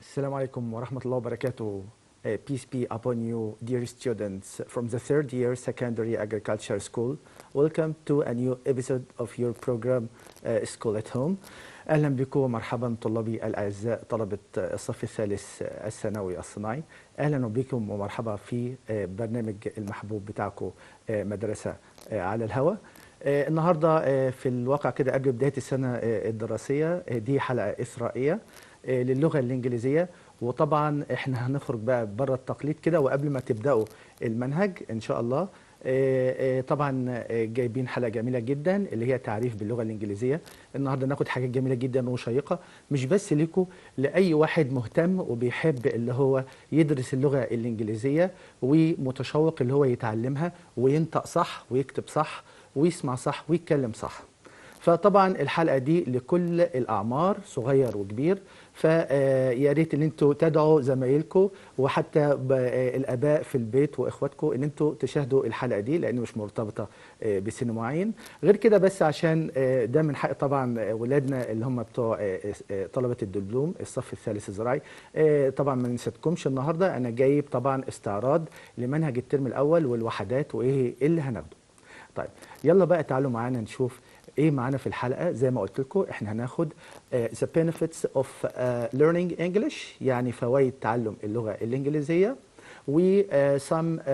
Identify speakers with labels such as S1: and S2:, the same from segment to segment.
S1: السلام عليكم ورحمة الله وبركاته. Uh, peace be upon you, dear students from the third year secondary agriculture school. Welcome to a new episode of your program, uh, School at Home. أهلا بكم ومرحبا طلابي الأعزاء طلبة الصف الثالث uh, الثانوي الصناعي. أهلا بكم ومرحبا في برنامج المحبوب بتاعكم مدرسة على الهواء. النهارده في الواقع كده قبل بداية السنة الدراسية دي حلقة إسرائيلية. آه، للغه الانجليزيه وطبعا احنا هنخرج بقى بره التقليد كده وقبل ما تبداوا المنهج ان شاء الله آه، آه، طبعا جايبين حلقه جميله جدا اللي هي تعريف باللغه الانجليزيه النهارده ناخد حاجات جميله جدا وشيقه مش بس لكم لاي واحد مهتم وبيحب اللي هو يدرس اللغه الانجليزيه ومتشوق اللي هو يتعلمها وينطق صح ويكتب صح ويسمع صح ويتكلم صح فطبعا الحلقه دي لكل الاعمار صغير وكبير فيا آه، ريت ان انتوا تدعوا زمايلكم وحتى آه، الاباء في البيت واخواتكم ان انتوا تشاهدوا الحلقه دي لان مش مرتبطه آه، بسن معين غير كده بس عشان ده من حق طبعا ولادنا اللي هم بتوع طلبه الدبلوم الصف الثالث الزراعي طبعا ما ننسدكمش النهارده انا جايب طبعا استعراض لمنهج الترم الاول والوحدات وايه اللي هناخده طيب يلا بقى تعالوا معانا نشوف ايه معانا في الحلقه زي ما قلت لكم احنا هناخد ذا بينيفيتس اوف ليرنينج انجلش يعني فوائد تعلم اللغه الانجليزيه و آه، some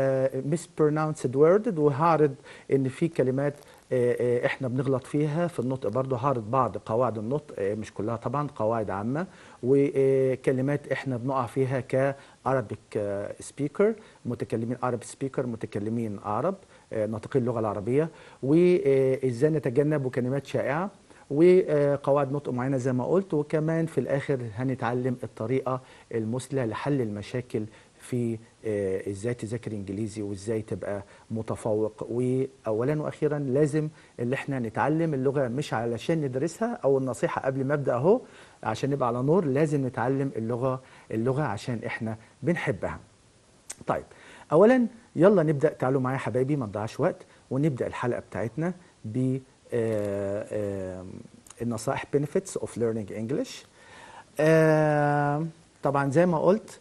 S1: برونونسد آه، وورد وهعرض ان في كلمات آه، احنا بنغلط فيها في النطق برضه هعرض بعض قواعد النطق مش كلها طبعا قواعد عامه وكلمات احنا بنقع فيها ك Arabic سبيكر متكلمين Arab سبيكر متكلمين عرب آه، ناطقي اللغه العربيه وازاي نتجنب وكلمات شائعه وقواعد نطق معينه زي ما قلت وكمان في الاخر هنتعلم الطريقه المثلى لحل المشاكل في آه، ازاي تذاكر انجليزي وازاي تبقى متفوق واولا واخيرا لازم اللي احنا نتعلم اللغه مش علشان ندرسها او النصيحه قبل ما ابدا اهو عشان نبقى على نور لازم نتعلم اللغه اللغه عشان احنا بنحبها. طيب اولا يلا نبدا تعالوا معايا حبايبي ما نضيعش وقت ونبدا الحلقه بتاعتنا ب آه، آه، النصائح benefits of learning English آه، طبعا زي ما قلت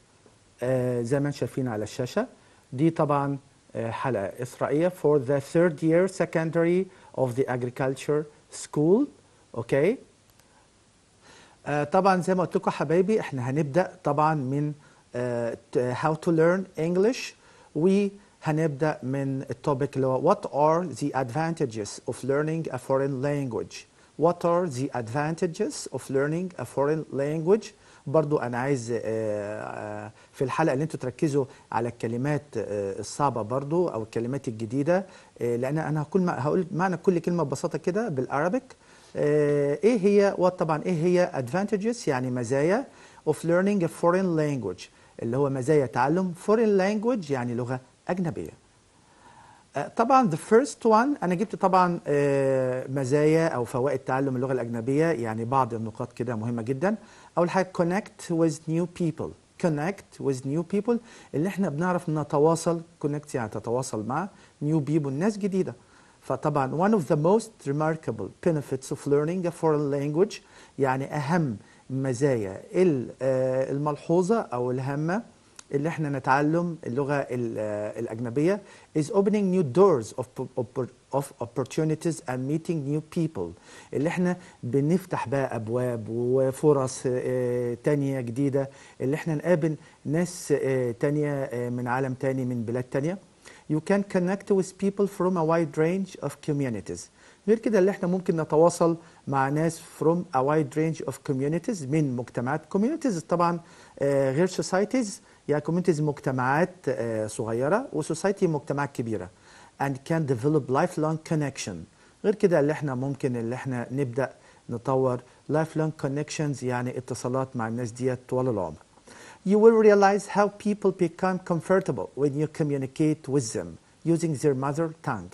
S1: زي ما انتم شايفين على الشاشه دي طبعا حلقه اسرائيليه for the third year secondary of the agriculture school اوكي طبعا زي ما قلت لكم حبايبي احنا هنبدا طبعا من آه how to learn English و هنبدا من التوبيك اللي هو what are the advantages of learning a foreign language what are the advantages of learning a foreign language برضو انا عايز آه، آه، في الحلقه اللي انتوا تركزوا على الكلمات آه، الصعبه برضو او الكلمات الجديده لان انا هكون هقول معنى كل كلمه ببساطه كده بالارابيك ايه هي وطبعا ايه هي advantages يعني مزايا of learning a foreign language اللي هو مزايا تعلم foreign language يعني لغه أجنبية أه، طبعا the first one أنا جبت طبعا أه، مزايا أو فوائد تعلم اللغة الأجنبية يعني بعض النقاط كده مهمة جدا أول حاجة connect with new people connect with new people اللي احنا بنعرف نتواصل connect يعني تتواصل مع new people ناس جديدة فطبعا one of the most remarkable benefits of learning a foreign language يعني أهم مزايا أه، الملحوظة أو الهامة اللي احنا نتعلم اللغه الاجنبيه is opening new doors of of opportunities and meeting new people اللي احنا بنفتح بقى ابواب وفرص تانية جديده اللي احنا نقابل ناس تانية من عالم تاني من بلاد تانية you can connect with people from a wide range of communities غير كده اللي احنا ممكن نتواصل مع ناس from a wide range of communities من مجتمعات communities طبعا غير societies يا communities مجتمعات صغيره وسوسايتي مجتمعات كبيره and can develop lifelong connection غير كده اللي احنا ممكن اللي احنا نبدا نطور lifelong connections يعني اتصالات مع الناس ديت طوال العمر you will realize how people become comfortable when you communicate with them using their mother tongue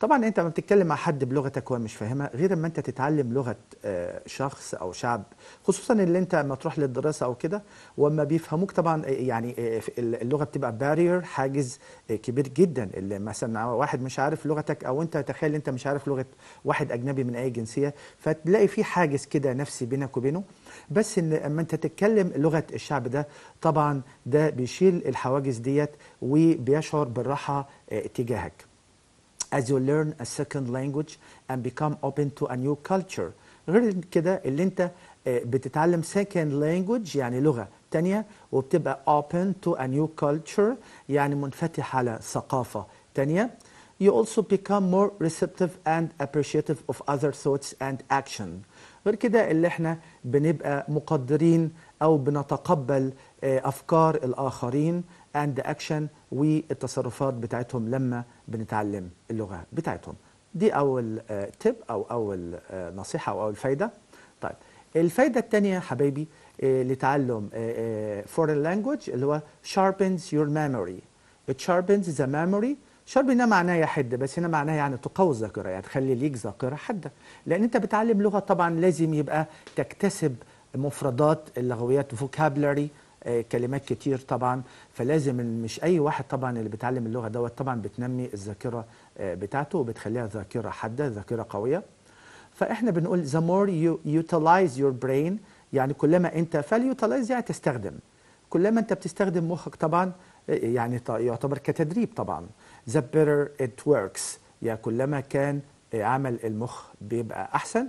S1: طبعا انت لما بتتكلم مع حد بلغتك هو مش فاهمها غير اما انت تتعلم لغه آه، شخص او شعب خصوصا اللي انت لما تروح للدراسه او كده واما بيفهموك طبعا آه، يعني آه، اللغه بتبقى بارير حاجز كبير جدا اللي مثلا واحد مش عارف لغتك او انت تخيل انت مش عارف لغه واحد اجنبي من اي جنسيه فتلاقي في حاجز كده نفسي بينك وبينه بس ان اما انت تتكلم لغه الشعب ده طبعا ده بيشيل الحواجز ديت وبيشعر بالراحه تجاهك as you learn a second language and become open to a new culture غير كده اللي انت بتتعلم second language يعني لغة تانية وبتبقى open to a new culture يعني منفتح على ثقافه تانية you also become more receptive and appreciative of other thoughts and action غير كده اللي احنا بنبقى مقدرين او بنتقبل افكار الاخرين اند اكشن والتصرفات بتاعتهم لما بنتعلم اللغه بتاعتهم دي اول تب آه، او اول آه، نصيحه او اول فايده طيب الفايده الثانيه يا حبايبي آه، لتعلم فورين لانجوج اللي هو sharpens your memory ات sharpens the memory شرب هنا معناه يحد بس هنا معناه يعني تقوي الذاكره يعني تخلي ليك ذاكره حاده لان انت بتعلم لغه طبعا لازم يبقى تكتسب مفردات اللغويات فوكابلري آه، كلمات كتير طبعا فلازم مش اي واحد طبعا اللي بيتعلم اللغه دوت طبعا بتنمي الذاكره آه، بتاعته وبتخليها ذاكره حاده ذاكره قويه فاحنا بنقول the more you utilize your brain يعني كلما انت فاليوتلايز يعني تستخدم كلما انت بتستخدم مخك طبعا آه، يعني يعتبر كتدريب طبعا the better it works يعني كلما كان عمل المخ بيبقى احسن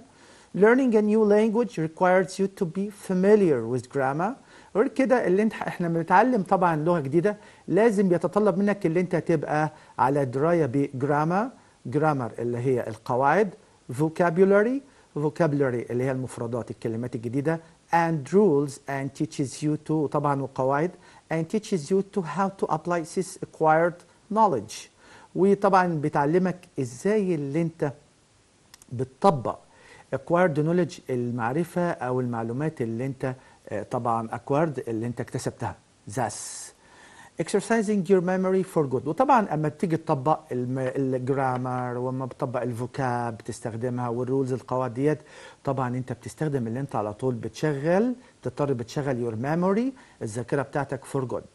S1: learning a new language requires you to be familiar with grammar غير كده اللي انت احنا بنتعلم طبعا لغه جديده لازم يتطلب منك اللي انت تبقى على درايه بجرامر جرامر اللي هي القواعد فوكابولري فوكابولري اللي هي المفردات الكلمات الجديده and rules and teaches you to طبعا وقواعد and teaches you to how to apply this acquired knowledge وطبعا بتعلمك ازاي اللي انت بتطبق acquired knowledge المعرفه او المعلومات اللي انت طبعا اكوارد اللي انت اكتسبتها ذاس exercising your memory for good وطبعا اما بتيجي تطبق الجرامر واما بتطبق الفوكاب بتستخدمها والرولز القواعد ديت طبعا انت بتستخدم اللي انت على طول بتشغل تضطر بتشغل your memory الذاكره بتاعتك for good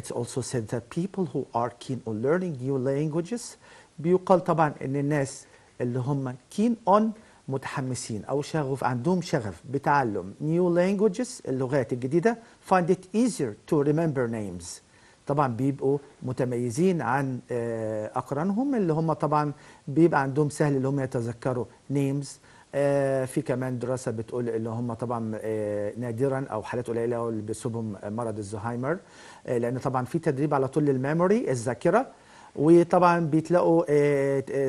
S1: It's also said that people who are keen on learning new languages بيقال طبعا ان الناس اللي هم keen on متحمسين او شغف عندهم شغف بتعلم نيو لانجوجز اللغات الجديده فايند ات ايزير تو ريمبر نيمز طبعا بيبقوا متميزين عن آه، اقرانهم اللي هم طبعا بيبقى عندهم سهل اللي هم يتذكروا نيمز آه، في كمان دراسه بتقول اللي هم طبعا آه، نادرا او حالات قليله اللي بيصيبهم مرض الزهايمر لان طبعا في تدريب على طول للميموري الذاكره وطبعا بيتلاقوا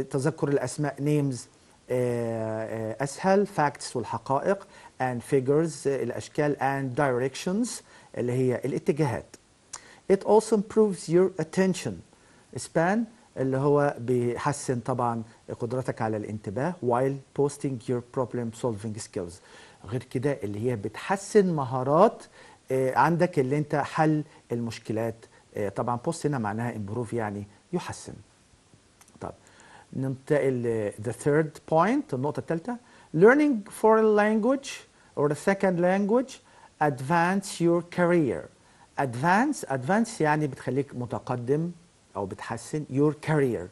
S1: تذكر الاسماء نيمز آه، آه، اسهل facts والحقائق and figures آه، الاشكال and directions اللي هي الاتجاهات it also improves your attention span اللي هو بيحسن طبعا قدرتك على الانتباه while posting your problem solving skills غير كده اللي هي بتحسن مهارات عندك اللي انت حل المشكلات طبعا بوست هنا معناها امبروف يعني يحسن ننتقل ل the third point النقطة الثالثة learning foreign language or the second language advance your career advance advance يعني بتخليك متقدم أو بتحسن your career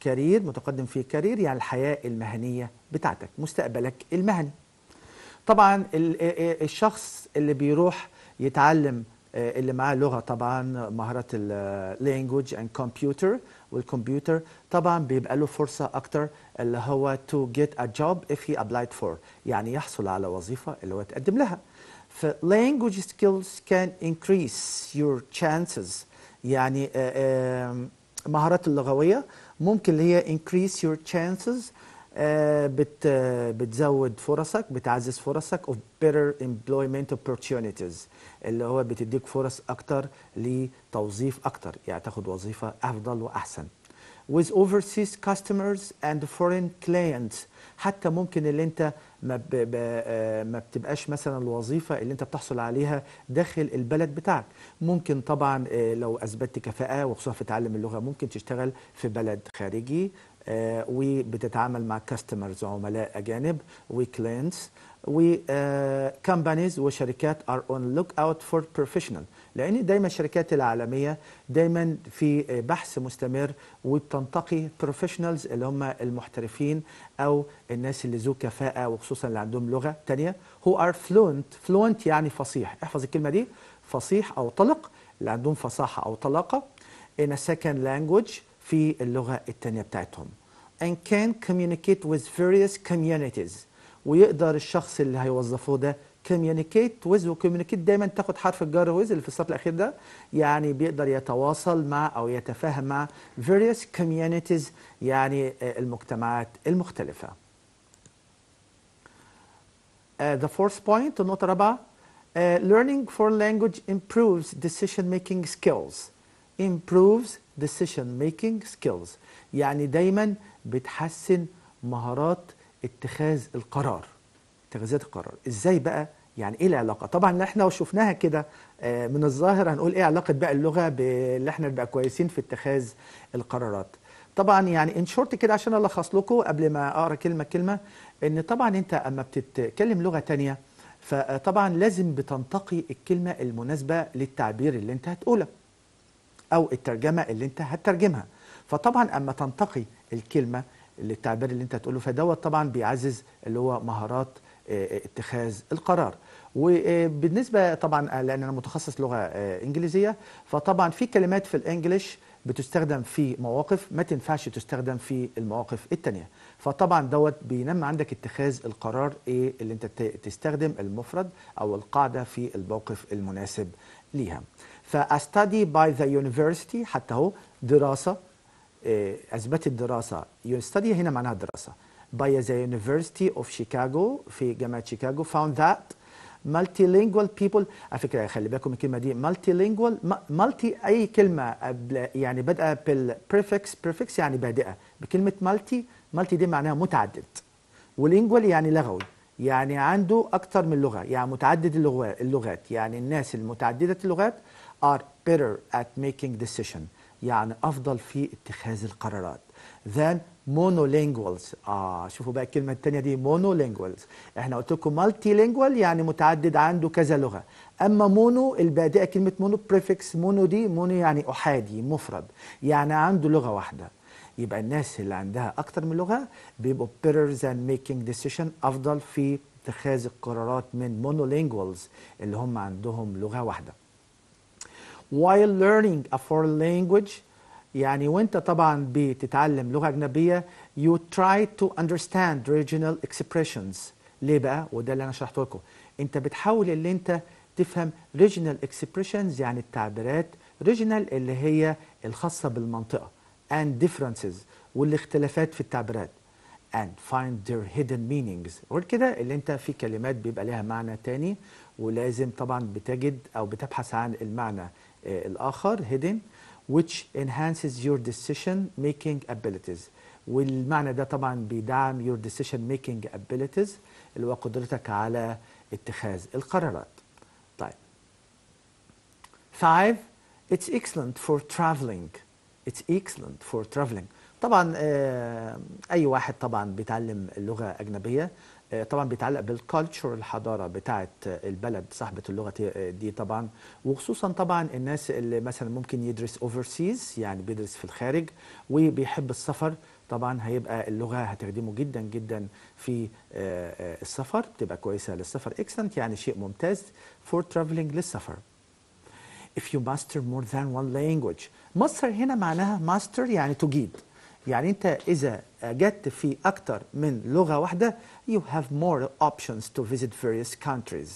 S1: كارير متقدم في كارير يعني الحياة المهنية بتاعتك مستقبلك المهني طبعا الشخص اللي بيروح يتعلم آه، اللي معاه لغه طبعا مهاره اللانجوج اند كمبيوتر والكمبيوتر طبعا بيبقى له فرصه اكتر اللي هو تو جيت ا جوب اف هي ابلايد فور يعني يحصل على وظيفه اللي هو تقدم لها فلانجوج سكيلز كان انكريس يور تشانسز يعني آه، مهارات اللغويه ممكن اللي هي increase your chances آه، بت آه، بتزود فرصك بتعزز فرصك of better employment opportunities اللي هو بتديك فرص اكتر لتوظيف اكتر يعني تاخد وظيفه افضل واحسن with overseas customers and foreign clients حتى ممكن اللي انت ما آه، ما بتبقاش مثلا الوظيفه اللي انت بتحصل عليها داخل البلد بتاعك ممكن طبعا لو اثبتت كفاءه وخصوصا في تعلم اللغه ممكن تشتغل في بلد خارجي وبتتعامل آه، مع كاستمرز عملاء اجانب وكلاينتس آه، وكمبانيز وشركات ار اون لوك اوت فور بروفيشنال لان دايما الشركات العالميه دايما في بحث مستمر وبتنتقي بروفيشنالز اللي هم المحترفين او الناس اللي ذو كفاءه وخصوصا اللي عندهم لغه ثانيه هو ار فلونت فلونت يعني فصيح احفظ الكلمه دي فصيح او طلق اللي عندهم فصاحه او طلاقه ان سكند لانجوج في اللغه الثانيه بتاعتهم and can communicate with various communities ويقدر الشخص اللي هيوظفوه ده communicate with وكوميونيكيت دايما تاخد حرف الجر with اللي في السطر الاخير ده يعني بيقدر يتواصل مع او يتفاهم مع various communities يعني المجتمعات المختلفة. Uh, the fourth point النقطه الرابعه uh, learning foreign language improves decision making skills improves decision making skills يعني دايما بتحسن مهارات اتخاذ القرار اتخاذات القرار ازاي بقى يعني ايه العلاقه طبعا احنا شفناها كده آه، من الظاهر هنقول ايه علاقه بقى اللغه باللي احنا نبقى كويسين في اتخاذ القرارات طبعا يعني ان شورت كده عشان الخص لكم قبل ما اقرا كلمه كلمه ان طبعا انت اما بتتكلم لغه تانية فطبعا لازم بتنتقي الكلمه المناسبه للتعبير اللي انت هتقوله او الترجمه اللي انت هتترجمها فطبعا اما تنتقي الكلمه التعبير اللي انت هتقوله فدوت طبعا بيعزز اللي هو مهارات آه، اتخاذ القرار وبالنسبه طبعا آه، لان انا متخصص لغه آه، انجليزيه فطبعا في كلمات في الانجليش بتستخدم في مواقف ما تنفعش تستخدم في المواقف الثانيه فطبعا دوت بينمى عندك اتخاذ القرار ايه اللي انت تستخدم المفرد او القاعده في الموقف المناسب ليها فاستدي باي ذا يونيفرسيتي حتى هو دراسه آه، أثبتت الدراسة يو study هنا معناها دراسة by the University of Chicago في جامعة شيكاغو found that multilingual people على فكرة خلي بالكم الكلمة دي multilingual multi أي كلمة يعني بدأ بالبريفكس prefix يعني بادئة بكلمة multi multi دي معناها متعدد ولينجوال يعني لغوي يعني عنده أكثر من لغة يعني متعدد اللغات يعني الناس المتعددة اللغات are better at making decisions يعني افضل في اتخاذ القرارات than monolinguals اه شوفوا بقى الكلمه الثانيه دي monolinguals احنا قلت لكم multilingual يعني متعدد عنده كذا لغه اما مونو البادئه كلمه مونو بريفكس مونو دي مونو يعني احادي مفرد يعني عنده لغه واحده يبقى الناس اللي عندها اكتر من لغه بيبقوا better than making decision افضل في اتخاذ القرارات من monolinguals اللي هم عندهم لغه واحده while learning a foreign language يعني وانت طبعا بتتعلم لغة أجنبية you try to understand regional expressions ليه بقى وده اللي أنا شرحته لكم انت بتحاول ان انت تفهم regional expressions يعني التعبيرات regional اللي هي الخاصة بالمنطقة and differences والاختلافات في التعبيرات and find their hidden meanings غير كده اللي انت في كلمات بيبقى لها معنى تاني ولازم طبعا بتجد او بتبحث عن المعنى الآخر هيدن which enhances your decision making abilities والمعنى ده طبعا بيدعم your decision making abilities اللي هو قدرتك على اتخاذ القرارات طيب five it's excellent for traveling it's excellent for traveling طبعا اي واحد طبعا بيتعلم اللغه اجنبيه آه، طبعا بيتعلق بالكالتشر الحضاره بتاعه آه، البلد صاحبه اللغه آه، دي طبعا وخصوصا طبعا الناس اللي مثلا ممكن يدرس اوفرسيز يعني بيدرس في الخارج وبيحب السفر طبعا هيبقى اللغه هتخدمه جدا جدا في السفر بتبقى كويسه للسفر اكسلنت يعني شيء ممتاز فور ترافلينج للسفر if you master more than one language مصر هنا معناها master يعني تجيد يعني انت اذا اجدت في اكتر من لغه واحده you have more options to visit various countries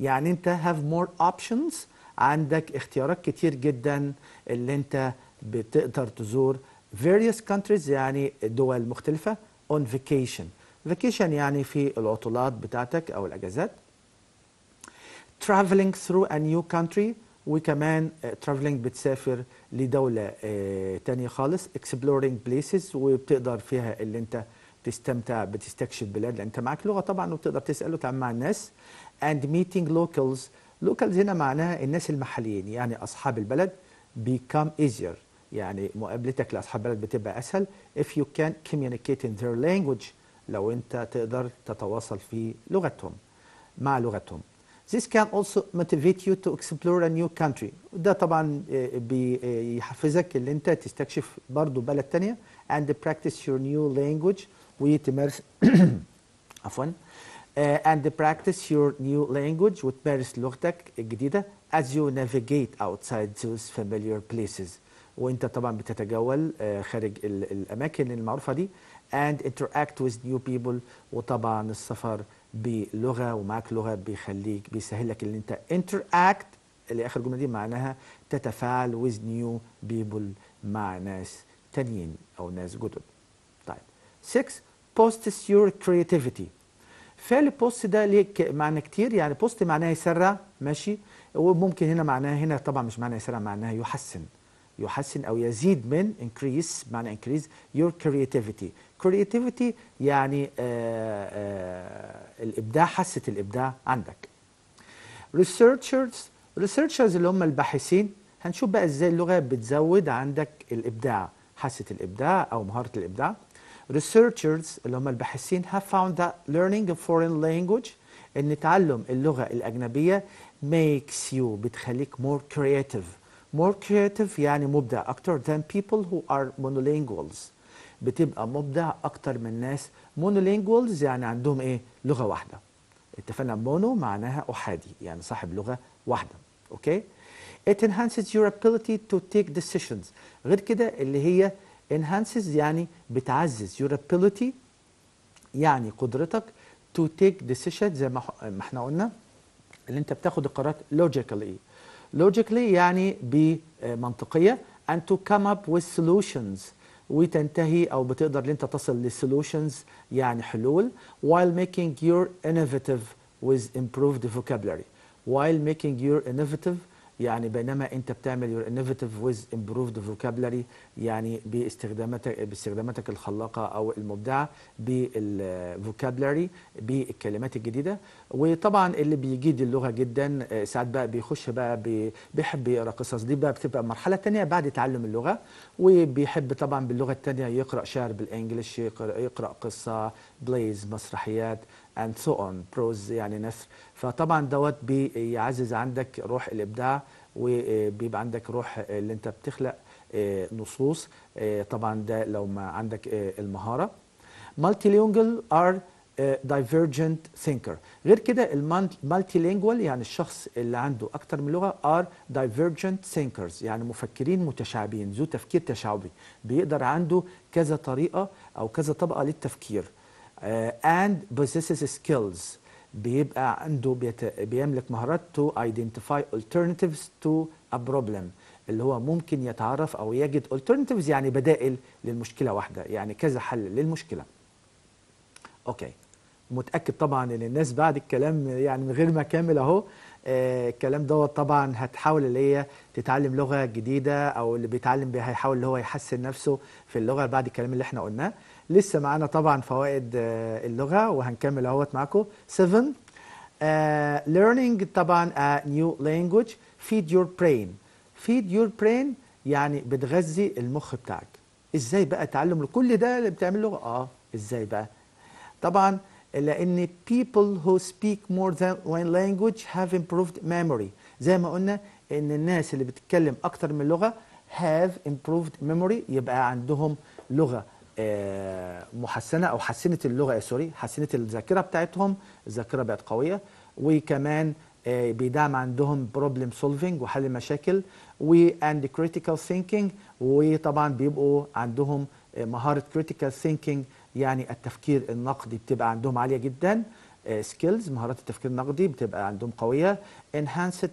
S1: يعني انت have more options عندك اختيارات كتير جدا اللي انت بتقدر تزور various countries يعني دول مختلفه on vacation vacation يعني في العطلات بتاعتك او الاجازات traveling through a new country وكمان ترافلينج آه, بتسافر لدولة آه, تانية خالص اكسبلورينج بليسز وبتقدر فيها اللي انت تستمتع بتستكشف بلاد لان انت معاك لغه طبعا وبتقدر تساله وتتعامل مع الناس اند ميتينج لوكالز لوكالز هنا معناها الناس المحليين يعني اصحاب البلد become easier يعني مقابلتك لاصحاب البلد بتبقى اسهل if you can communicate in their language لو انت تقدر تتواصل في لغتهم مع لغتهم This can also motivate you to explore a new country وده طبعا بيحفزك اللي انت تستكشف برضو بلد تانية and practice your new language وتمارس عفوا uh, and practice your new language وتمارس لغتك الجديدة as you navigate outside those familiar places وانت طبعا بتتجول خارج الاماكن المعروفة دي and interact with new people وطبعا السفر بلغه ومعاك لغه بيخليك بيسهل لك ان انت interact اللي اخر جمله دي معناها تتفاعل with new people مع ناس تانيين او ناس جدد. طيب 6 post your creativity فعل بوست ده ليه معنى كتير يعني بوست معناه يسرع ماشي وممكن هنا معناها هنا طبعا مش معناها يسرع معناها يحسن يحسن او يزيد من increase معنى increase your creativity كرياتيفيتي يعني آه، آه، الابداع حاسه الابداع عندك ريسيرشرز ريسيرشرز اللي هم الباحثين هنشوف بقى ازاي اللغه بتزود عندك الابداع حاسه الابداع او مهاره الابداع ريسيرشرز اللي هم الباحثين have found that learning a foreign language ان تعلم اللغه الاجنبيه makes you بتخليك more creative more creative يعني مبدع اكتر than people who are monolinguals بتبقى مبدع اكتر من ناس مونولينجوالز يعني عندهم ايه لغه واحده اتفقنا مونو معناها احادي يعني صاحب لغه واحده اوكي it enhances your ability to take decisions غير كده اللي هي enhances يعني بتعزز your ability يعني قدرتك to take decisions زي ما احنا قلنا اللي انت بتاخد القرارات logically logically يعني بمنطقيه and to come up with solutions وتنتهي او بتقدر ان انت تصل لسولوشنز يعني حلول while making your innovative with improved vocabulary while making your innovative يعني بينما انت بتعمل يور انوفيتيف ويز امبروفد فوكابلري يعني باستخداماتك باستخداماتك الخلاقه او المبدعه بالفوكابلري بالكلمات الجديده وطبعا اللي بيجيد اللغه جدا ساعات بقى بيخش بقى بيحب يقرا قصص دي بقى بتبقى مرحله ثانيه بعد تعلم اللغه وبيحب طبعا باللغه الثانيه يقرا شعر بالانجلش يقرا, قصه بلايز مسرحيات اند سو اون بروز يعني نثر فطبعا دوت بيعزز عندك روح الابداع وبيبقى عندك روح اللي انت بتخلق آه، نصوص آه، طبعا ده لو ما عندك آه، المهاره مالتي لينجوال ار دايفرجنت ثينكر غير كده المالتي لينجوال يعني الشخص اللي عنده اكتر من لغه ار دايفرجنت ثينكرز يعني مفكرين متشعبين ذو تفكير تشعبي بيقدر عنده كذا طريقه او كذا طبقه للتفكير آه، and possesses skills بيبقى عنده بيت... بيملك مهارات to identify alternatives to a problem اللي هو ممكن يتعرف او يجد alternatives يعني بدائل للمشكله واحده يعني كذا حل للمشكله. اوكي متاكد طبعا ان الناس بعد الكلام يعني من غير ما اكمل اهو آه الكلام دوت طبعا هتحاول اللي هي تتعلم لغه جديده او اللي بيتعلم بيها هيحاول اللي هو يحسن نفسه في اللغه بعد الكلام اللي احنا قلناه. لسه معانا طبعا فوائد آه، اللغه وهنكمل اهوت معاكم 7 uh, آه، learning طبعا a new language feed your brain feed your brain يعني بتغذي المخ بتاعك ازاي بقى تعلم لكل ده اللي بتعمل لغه اه ازاي بقى طبعا لان people who speak more than one language have improved memory زي ما قلنا ان الناس اللي بتتكلم اكتر من لغه have improved memory يبقى عندهم لغه آه، محسنه او حسنت اللغه آه، سوري حسنت الذاكره بتاعتهم الذاكره بقت قويه وكمان آه، بيدعم عندهم بروبلم سولفينج وحل المشاكل واند كريتيكال ثينكينج وطبعا بيبقوا عندهم مهاره كريتيكال ثينكينج يعني التفكير النقدي بتبقى عندهم عاليه جدا سكيلز مهارات التفكير النقدي بتبقى عندهم قويه انهانسد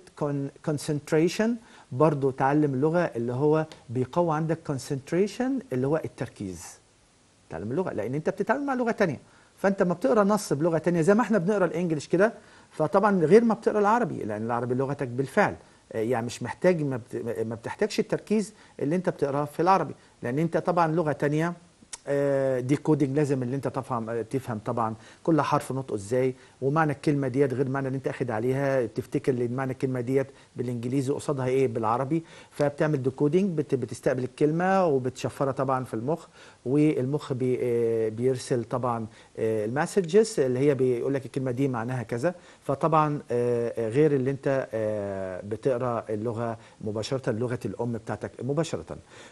S1: كونسنتريشن برضه تعلم اللغه اللي هو بيقوي عندك كونسنتريشن اللي هو التركيز تعلم اللغه لان انت بتتعامل مع لغه ثانيه فانت ما بتقرا نص بلغه ثانيه زي ما احنا بنقرا الانجليش كده فطبعا غير ما بتقرا العربي لان العربي لغتك بالفعل آه، يعني مش محتاج ما بتحتاجش التركيز اللي انت بتقراه في العربي لان انت طبعا لغه ثانيه دي آه، كودينج لازم اللي انت تفهم آه، تفهم طبعا كل حرف نطقه ازاي ومعنى الكلمه ديت غير معنى اللي انت اخد عليها تفتكر معنى الكلمه ديت بالانجليزي قصادها ايه بالعربي فبتعمل ديكودينج بتستقبل الكلمه وبتشفرها طبعا في المخ والمخ بي آه، بيرسل طبعا المسجز اللي هي بيقول لك الكلمه دي معناها كذا فطبعا غير اللي انت بتقرا اللغه مباشره لغه الام بتاعتك مباشره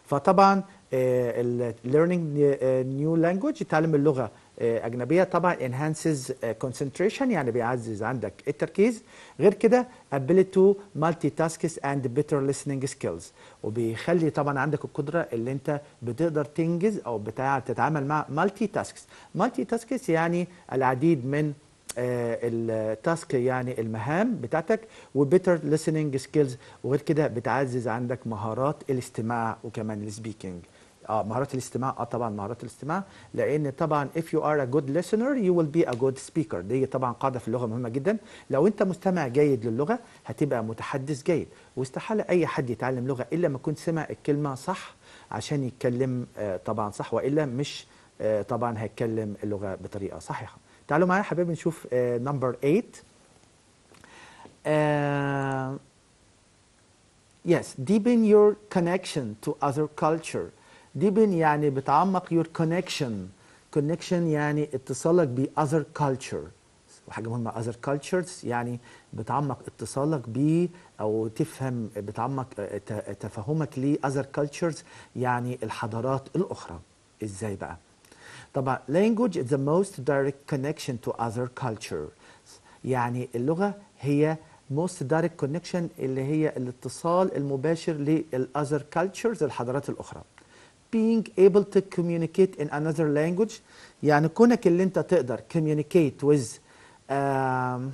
S1: فطبعا آه، learning آه، new language تعلم اللغه آه، اجنبيه طبعا enhances concentration يعني بيعزز عندك التركيز غير كده ability to multitask and better listening skills وبيخلي طبعا عندك القدره اللي انت بتقدر تنجز او بتاع تتعامل مع مالتي تاسكس مالتي تاسكس يعني العديد من التاسك يعني المهام بتاعتك وبيتر listening سكيلز وغير كده بتعزز عندك مهارات الاستماع وكمان السبيكينج اه مهارات الاستماع اه طبعا مهارات الاستماع لان طبعا if you are a good listener you will be a good speaker دي طبعا قاعده في اللغه مهمه جدا لو انت مستمع جيد للغه هتبقى متحدث جيد واستحاله اي حد يتعلم لغه الا ما يكون سمع الكلمه صح عشان يتكلم آه طبعا صح والا مش آه طبعا هيتكلم اللغه بطريقه صحيحه تعالوا معايا حبايبي نشوف نمبر آه 8 آه، Yes, deepen your connection to other culture. ديبن يعني بتعمق your connection connection يعني اتصالك ب other culture وحاجه مهمه other cultures يعني بتعمق اتصالك ب او تفهم بتعمق تفهمك ل other cultures يعني الحضارات الاخرى ازاي بقى طبعا language is the most direct connection to other culture يعني اللغه هي most direct connection اللي هي الاتصال المباشر للاذر cultures الحضارات الاخرى being able to communicate in another language يعني كونك اللي انت تقدر communicate with um,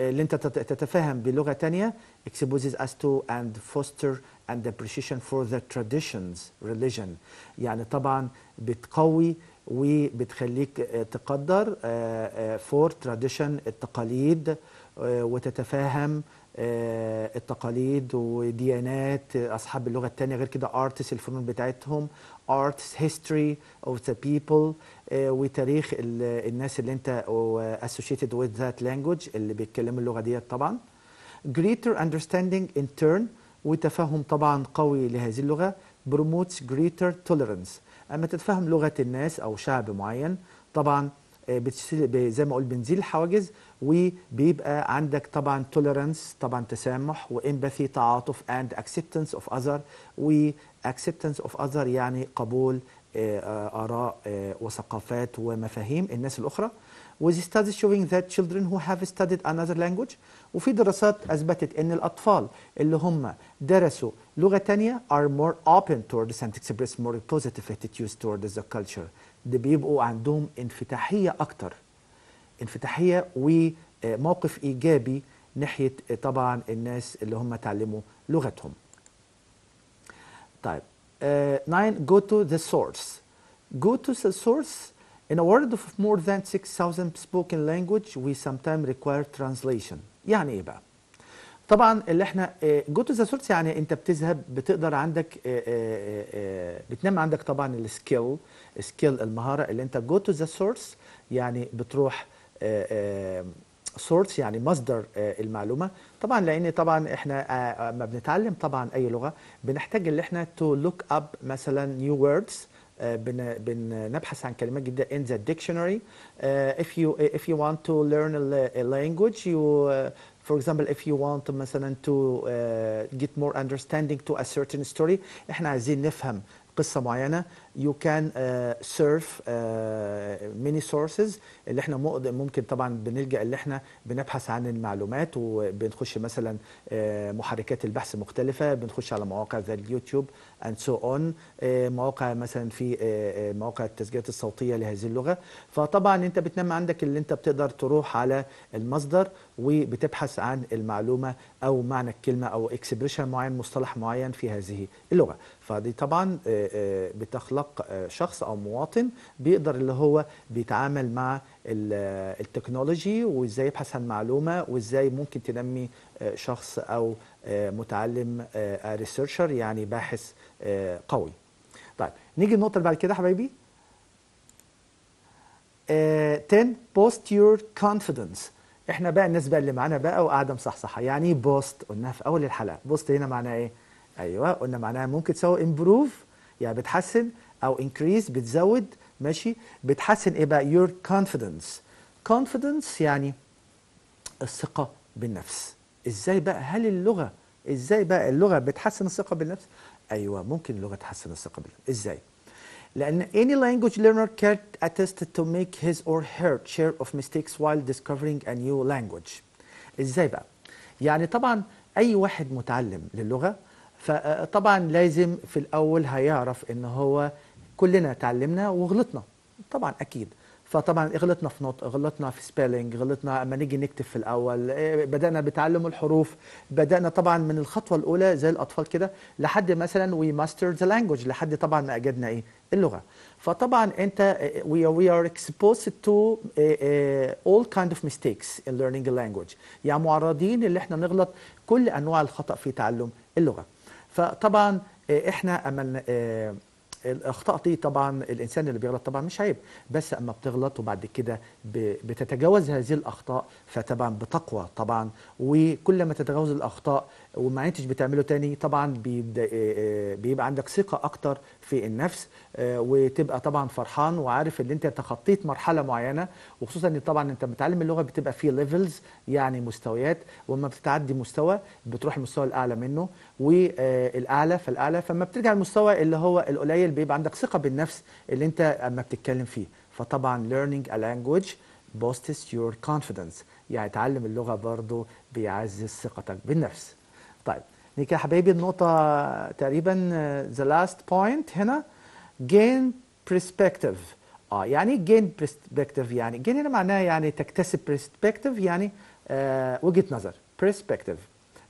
S1: اللي انت تتفاهم بلغه تانية, exposes us to and foster and appreciation for the traditions religion يعني طبعا بتقوي وبتخليك تقدر for tradition التقاليد وتتفاهم آه، التقاليد وديانات اصحاب اللغه الثانيه غير كده ارتس الفنون بتاعتهم ارتس هيستوري اوف ذا بيبل وتاريخ الناس اللي انت اسوشيتد وذ ذات لانجوج اللي بيتكلموا اللغه ديت طبعا جريتر اندرستاندينج ان تيرن وتفهم طبعا قوي لهذه اللغه بروموتس جريتر توليرنس اما تتفهم لغه الناس او شعب معين طبعا آه، زي ما اقول بنزيل الحواجز وبيبقى عندك طبعا توليرانس طبعا تسامح وامباثي تعاطف اند اكسبتنس اوف اذر واكسبتنس اوف اذر يعني قبول آه، آه، اراء آه، وثقافات ومفاهيم الناس الاخرى وذي studies showing that children who have studied another language وفي دراسات اثبتت ان الاطفال اللي هم درسوا لغه ثانيه are more open towards and express more positive attitudes towards the culture ده بيبقوا عندهم انفتاحيه اكتر انفتاحيه وموقف ايجابي ناحيه آه، طبعا الناس اللي هم تعلموا لغتهم. طيب 9 آه، go to the source. Go to the source in a world of more than 6000 spoken language we sometimes require translation. يعني ايه بقى؟ طبعا اللي احنا جو تو ذا سورس يعني انت بتذهب بتقدر عندك آه، بتنمي عندك طبعا السكيل سكيل المهاره اللي انت جو تو ذا سورس يعني بتروح سورس يعني مصدر آه، المعلومه طبعا لان طبعا احنا آه، آه، ما بنتعلم طبعا اي لغه بنحتاج ان احنا تو لوك اب مثلا نيو ووردز بنبحث عن كلمات جديده in the dictionary uh, if you if you want to learn a, language you uh, for example if you want مثلا to uh, get more understanding to a certain story احنا عايزين نفهم قصه معينه you can uh, surf uh, many sources اللي احنا ممكن طبعا بنلجا اللي احنا بنبحث عن المعلومات وبنخش مثلا uh, محركات البحث مختلفه بنخش على مواقع زي اليوتيوب اند سو اون مواقع مثلا في آه، آه، مواقع التسجيلات الصوتيه لهذه اللغه فطبعا انت بتنمي عندك اللي انت بتقدر تروح على المصدر وبتبحث عن المعلومه او معنى الكلمه او اكسبريشن معين مصطلح معين في هذه اللغه فدي طبعا آه، بتخلق شخص او مواطن بيقدر اللي هو بيتعامل مع التكنولوجي وازاي يبحث عن معلومه وازاي ممكن تنمي شخص او متعلم ريسيرشر يعني باحث آه، قوي طيب نيجي النقطه اللي بعد كده حبايبي 10 بوست يور كونفيدنس احنا بقى الناس بقى اللي معانا بقى وقاعده مصحصحه يعني ايه بوست قلناها في اول الحلقه بوست هنا معناها ايه ايوه قلنا معناها ممكن تساوي امبروف يعني بتحسن او انكريز بتزود ماشي بتحسن ايه بقى يور كونفيدنس كونفيدنس يعني الثقه بالنفس ازاي بقى هل اللغه ازاي بقى اللغه بتحسن الثقه بالنفس ايوه ممكن اللغه تحسن الثقه بالله ازاي لان any language learner can attest to make his or her share of mistakes while discovering a new language ازاي بقى يعني طبعا اي واحد متعلم للغه فطبعا آه، لازم في الاول هيعرف ان هو كلنا تعلمنا وغلطنا طبعا اكيد فطبعا غلطنا في نطق غلطنا في سبيلنج غلطنا اما نيجي نكتب في الاول إيه، بدانا بتعلم الحروف بدانا طبعا من الخطوه الاولى زي الاطفال كده لحد مثلا وي ماستر ذا لانجوج لحد طبعا ما اجدنا ايه اللغه فطبعا انت وي وي ار are تو اول كايند اوف ميستيكس ان ليرنينج mistakes يعني معرضين اللي احنا نغلط كل انواع الخطا في تعلم اللغه فطبعا إيه، احنا اما إيه، الاخطاء دي طبعا الانسان اللي بيغلط طبعا مش عيب بس اما بتغلط وبعد كده بتتجاوز هذه الاخطاء فطبعا بتقوى طبعا وكل ما تتجاوز الاخطاء وما انتش بتعمله تاني طبعا آه، آه، بيبقى عندك ثقه اكتر في النفس آه، وتبقى طبعا فرحان وعارف ان انت تخطيت مرحله معينه وخصوصا ان طبعا انت بتعلم اللغه بتبقى في ليفلز يعني مستويات ولما بتتعدي مستوى بتروح المستوى الاعلى منه والاعلى فالاعلى فما بترجع المستوى اللي هو القليل بيبقى عندك ثقه بالنفس اللي انت اما بتتكلم فيه فطبعا learning a language boosts your confidence يعني تعلم اللغه برضه بيعزز ثقتك بالنفس طيب نيجي يا حبايبي النقطة تقريبا ذا لاست بوينت هنا gain perspective اه يعني إيه gain perspective يعني gain هنا معناه يعني تكتسب perspective يعني آه وجهة نظر perspective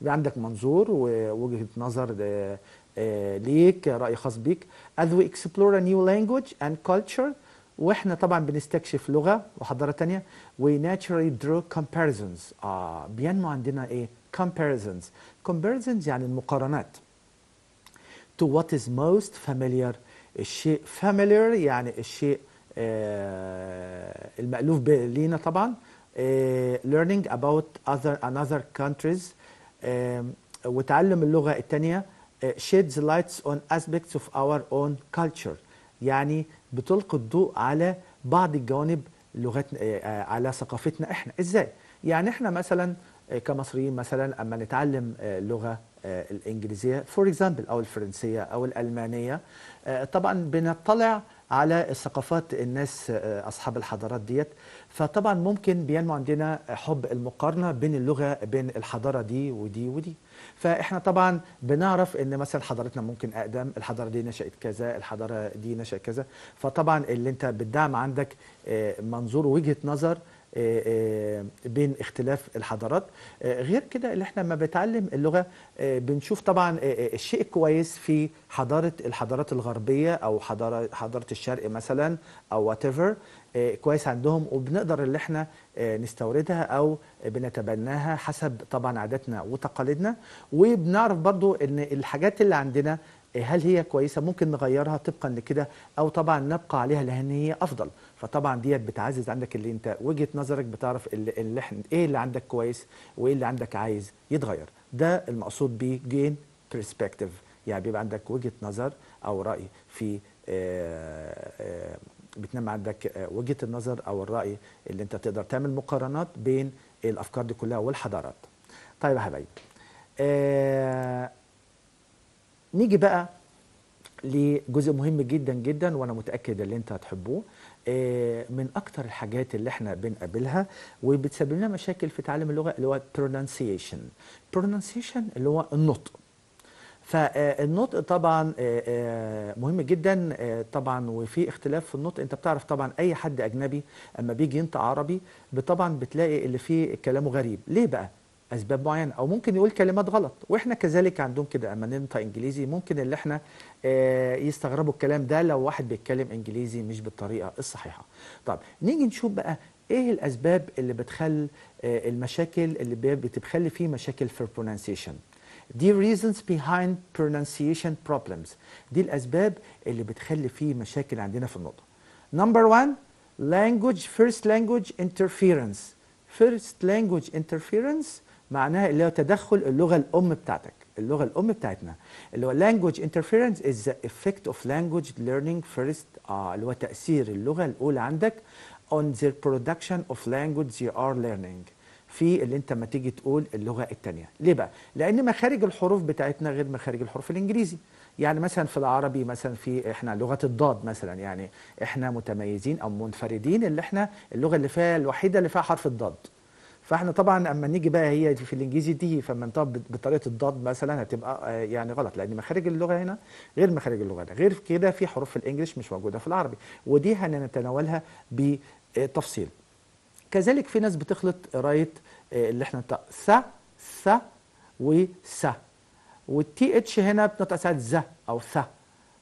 S1: عندك منظور ووجهة نظر آه،, آه ليك رأي خاص بيك as we explore a new language and culture واحنا طبعا بنستكشف لغه وحضاره ثانيه وي ناتشرالي درو كومباريزونز اه بينمو عندنا ايه كومباريزونز كومباريزونز يعني المقارنات تو وات از موست فاميليار الشيء فاميليار يعني الشيء آه المألوف لينا طبعا ليرنينج آه، learning about other another countries آه، وتعلم اللغة الثانية شيدز آه، لايتس lights on aspects of our own culture يعني بتلقي الضوء على بعض الجوانب لغتنا آه، آه، على ثقافتنا احنا ازاي يعني احنا مثلا آه، كمصريين مثلا اما نتعلم لغه الانجليزيه فور اكزامبل او الفرنسيه او الالمانيه طبعا بنطلع على ثقافات الناس اصحاب الحضارات ديت فطبعا ممكن بينمو عندنا حب المقارنه بين اللغه بين الحضاره دي ودي ودي فاحنا طبعا بنعرف ان مثلا حضارتنا ممكن اقدم الحضاره دي نشات كذا الحضاره دي نشات كذا فطبعا اللي انت بتدعم عندك آه، منظور وجهه نظر آه، آه، بين اختلاف الحضارات غير كده اللي احنا لما بتعلم اللغه بنشوف طبعا الشيء الكويس في حضاره الحضارات الغربيه او حضاره حضاره الشرق مثلا او وات آه، كويس عندهم وبنقدر اللي احنا آه، نستوردها او بنتبناها حسب طبعا عاداتنا وتقاليدنا وبنعرف برضو ان الحاجات اللي عندنا آه، هل هي كويسه ممكن نغيرها طبقا لكده او طبعا نبقى عليها لان هي افضل فطبعا ديت بتعزز عندك اللي انت وجهه نظرك بتعرف اللي, اللي ايه اللي عندك كويس وايه اللي عندك عايز يتغير ده المقصود بيه جين برسبكتيف يعني بيبقى عندك وجهه نظر او راي في آآ آآ بتنام عندك آه، وجهه النظر او الراي اللي انت تقدر تعمل مقارنات بين الافكار دي كلها والحضارات. طيب يا حبايبي. آه نيجي بقى لجزء مهم جدا جدا وانا متاكد ان انت هتحبوه آه، من اكتر الحاجات اللي احنا بنقابلها وبتسبب لنا مشاكل في تعلم اللغه اللي هو pronunciation. pronunciation اللي هو النطق. فالنطق طبعا آه، آه، مهم جدا آه، طبعا وفي اختلاف في النطق انت بتعرف طبعا اي حد اجنبي اما بيجي ينطق عربي طبعا بتلاقي اللي فيه كلامه غريب ليه بقى اسباب معينه او ممكن يقول كلمات غلط واحنا كذلك عندهم كده اما ننطق انجليزي ممكن اللي احنا يستغربوا الكلام ده لو واحد بيتكلم انجليزي مش بالطريقه الصحيحه طب نيجي نشوف بقى ايه الاسباب اللي بتخلي المشاكل اللي بتخلي فيه مشاكل في البرونانسيشن دي reasons behind pronunciation problems دي الأسباب اللي بتخلي فيه مشاكل عندنا في النطق number one language first language interference first language interference معناها اللي هو تدخل اللغة الأم بتاعتك اللغة الأم بتاعتنا اللي هو language interference is the effect of language learning first آه اللي هو تأثير اللغة الأولى عندك on the production of language you are learning في اللي انت ما تيجي تقول اللغه الثانيه ليه بقى لان مخارج الحروف بتاعتنا غير مخارج الحروف الانجليزي يعني مثلا في العربي مثلا في احنا لغه الضاد مثلا يعني احنا متميزين او منفردين اللي احنا اللغه اللي فيها الوحيده اللي فيها حرف الضاد فاحنا طبعا اما نيجي بقى هي في الانجليزي دي فمنطقه بطريقه الضاد مثلا هتبقى آه، يعني غلط لان مخارج اللغه هنا غير مخارج اللغه هنا غير كده في حروف في الانجليش مش موجوده في العربي ودي هنتناولها بتفصيل كذلك في ناس بتخلط قرايه آه، اللي احنا نطق س س وس والتي اتش هنا بتنطق ساعات ز او ث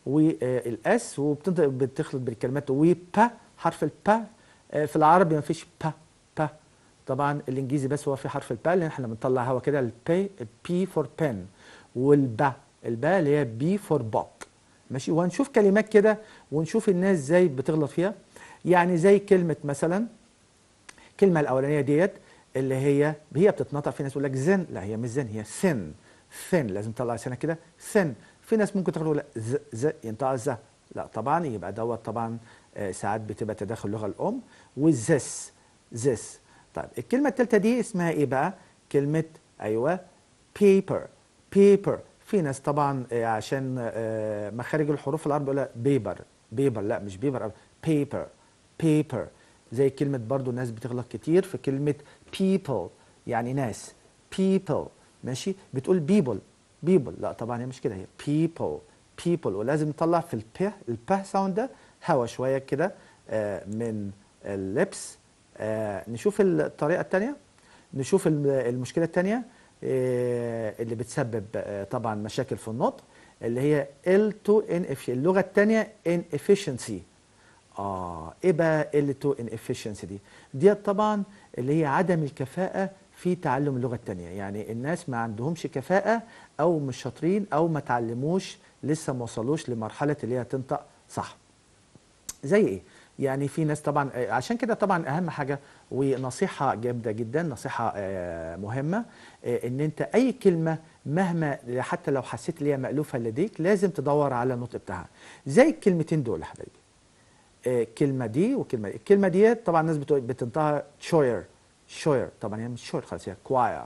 S1: والاس آه، وبتنطق بتخلط بالكلمات و با حرف البا آه، في العربي ما فيش با با طبعا الانجليزي بس هو في حرف البا لان احنا بنطلع هوا كده البي بي فور بن والبا البا اللي هي بي فور بوك ماشي وهنشوف كلمات كده ونشوف الناس ازاي بتغلط فيها يعني زي كلمه مثلا الكلمه الاولانيه ديت اللي هي هي بتتنطق في ناس يقول لك زن لا هي مش زن هي سن ثن لازم تطلع سنه كده ثن في ناس ممكن تقول لا ز ز ينطق ز لا طبعا يبقى دوت طبعا آه، ساعات بتبقى تداخل اللغه الام والزس زس طيب الكلمه الثالثه دي اسمها ايه بقى كلمه ايوه بيبر بيبر في ناس طبعا آه، عشان آه، مخارج الحروف العربية يقول بيبر بيبر لا مش بيبر بيبر بيبر زي كلمة برضو الناس بتغلط كتير في كلمة people يعني ناس people ماشي بتقول people people لا طبعا هي مش كده هي people people ولازم نطلع في الـ الـ ساوند ده هوا شوية كده آه، من اللبس آه، نشوف الطريقة التانية نشوف المشكلة التانية آه، اللي بتسبب طبعا مشاكل في النطق اللي هي L2 اللغة التانية inefficiency اه ايه بقى قله انفيشنسي دي ديت طبعا اللي هي عدم الكفاءه في تعلم اللغه الثانيه يعني الناس ما عندهمش كفاءه او مش شاطرين او ما تعلموش لسه ما وصلوش لمرحله اللي هي تنطق صح زي ايه يعني في ناس طبعا عشان كده طبعا اهم حاجه ونصيحه جامده جدا نصيحه آه، مهمه آه، ان انت اي كلمه مهما حتى لو حسيت ان هي مالوفه لديك لازم تدور على النطق بتاعها زي الكلمتين دول يا حبايبي الكلمه آه، دي والكلمه دي الكلمه دي طبعا الناس بتنطقها شوير شوير طبعا هي مش شوير خالص هي كواير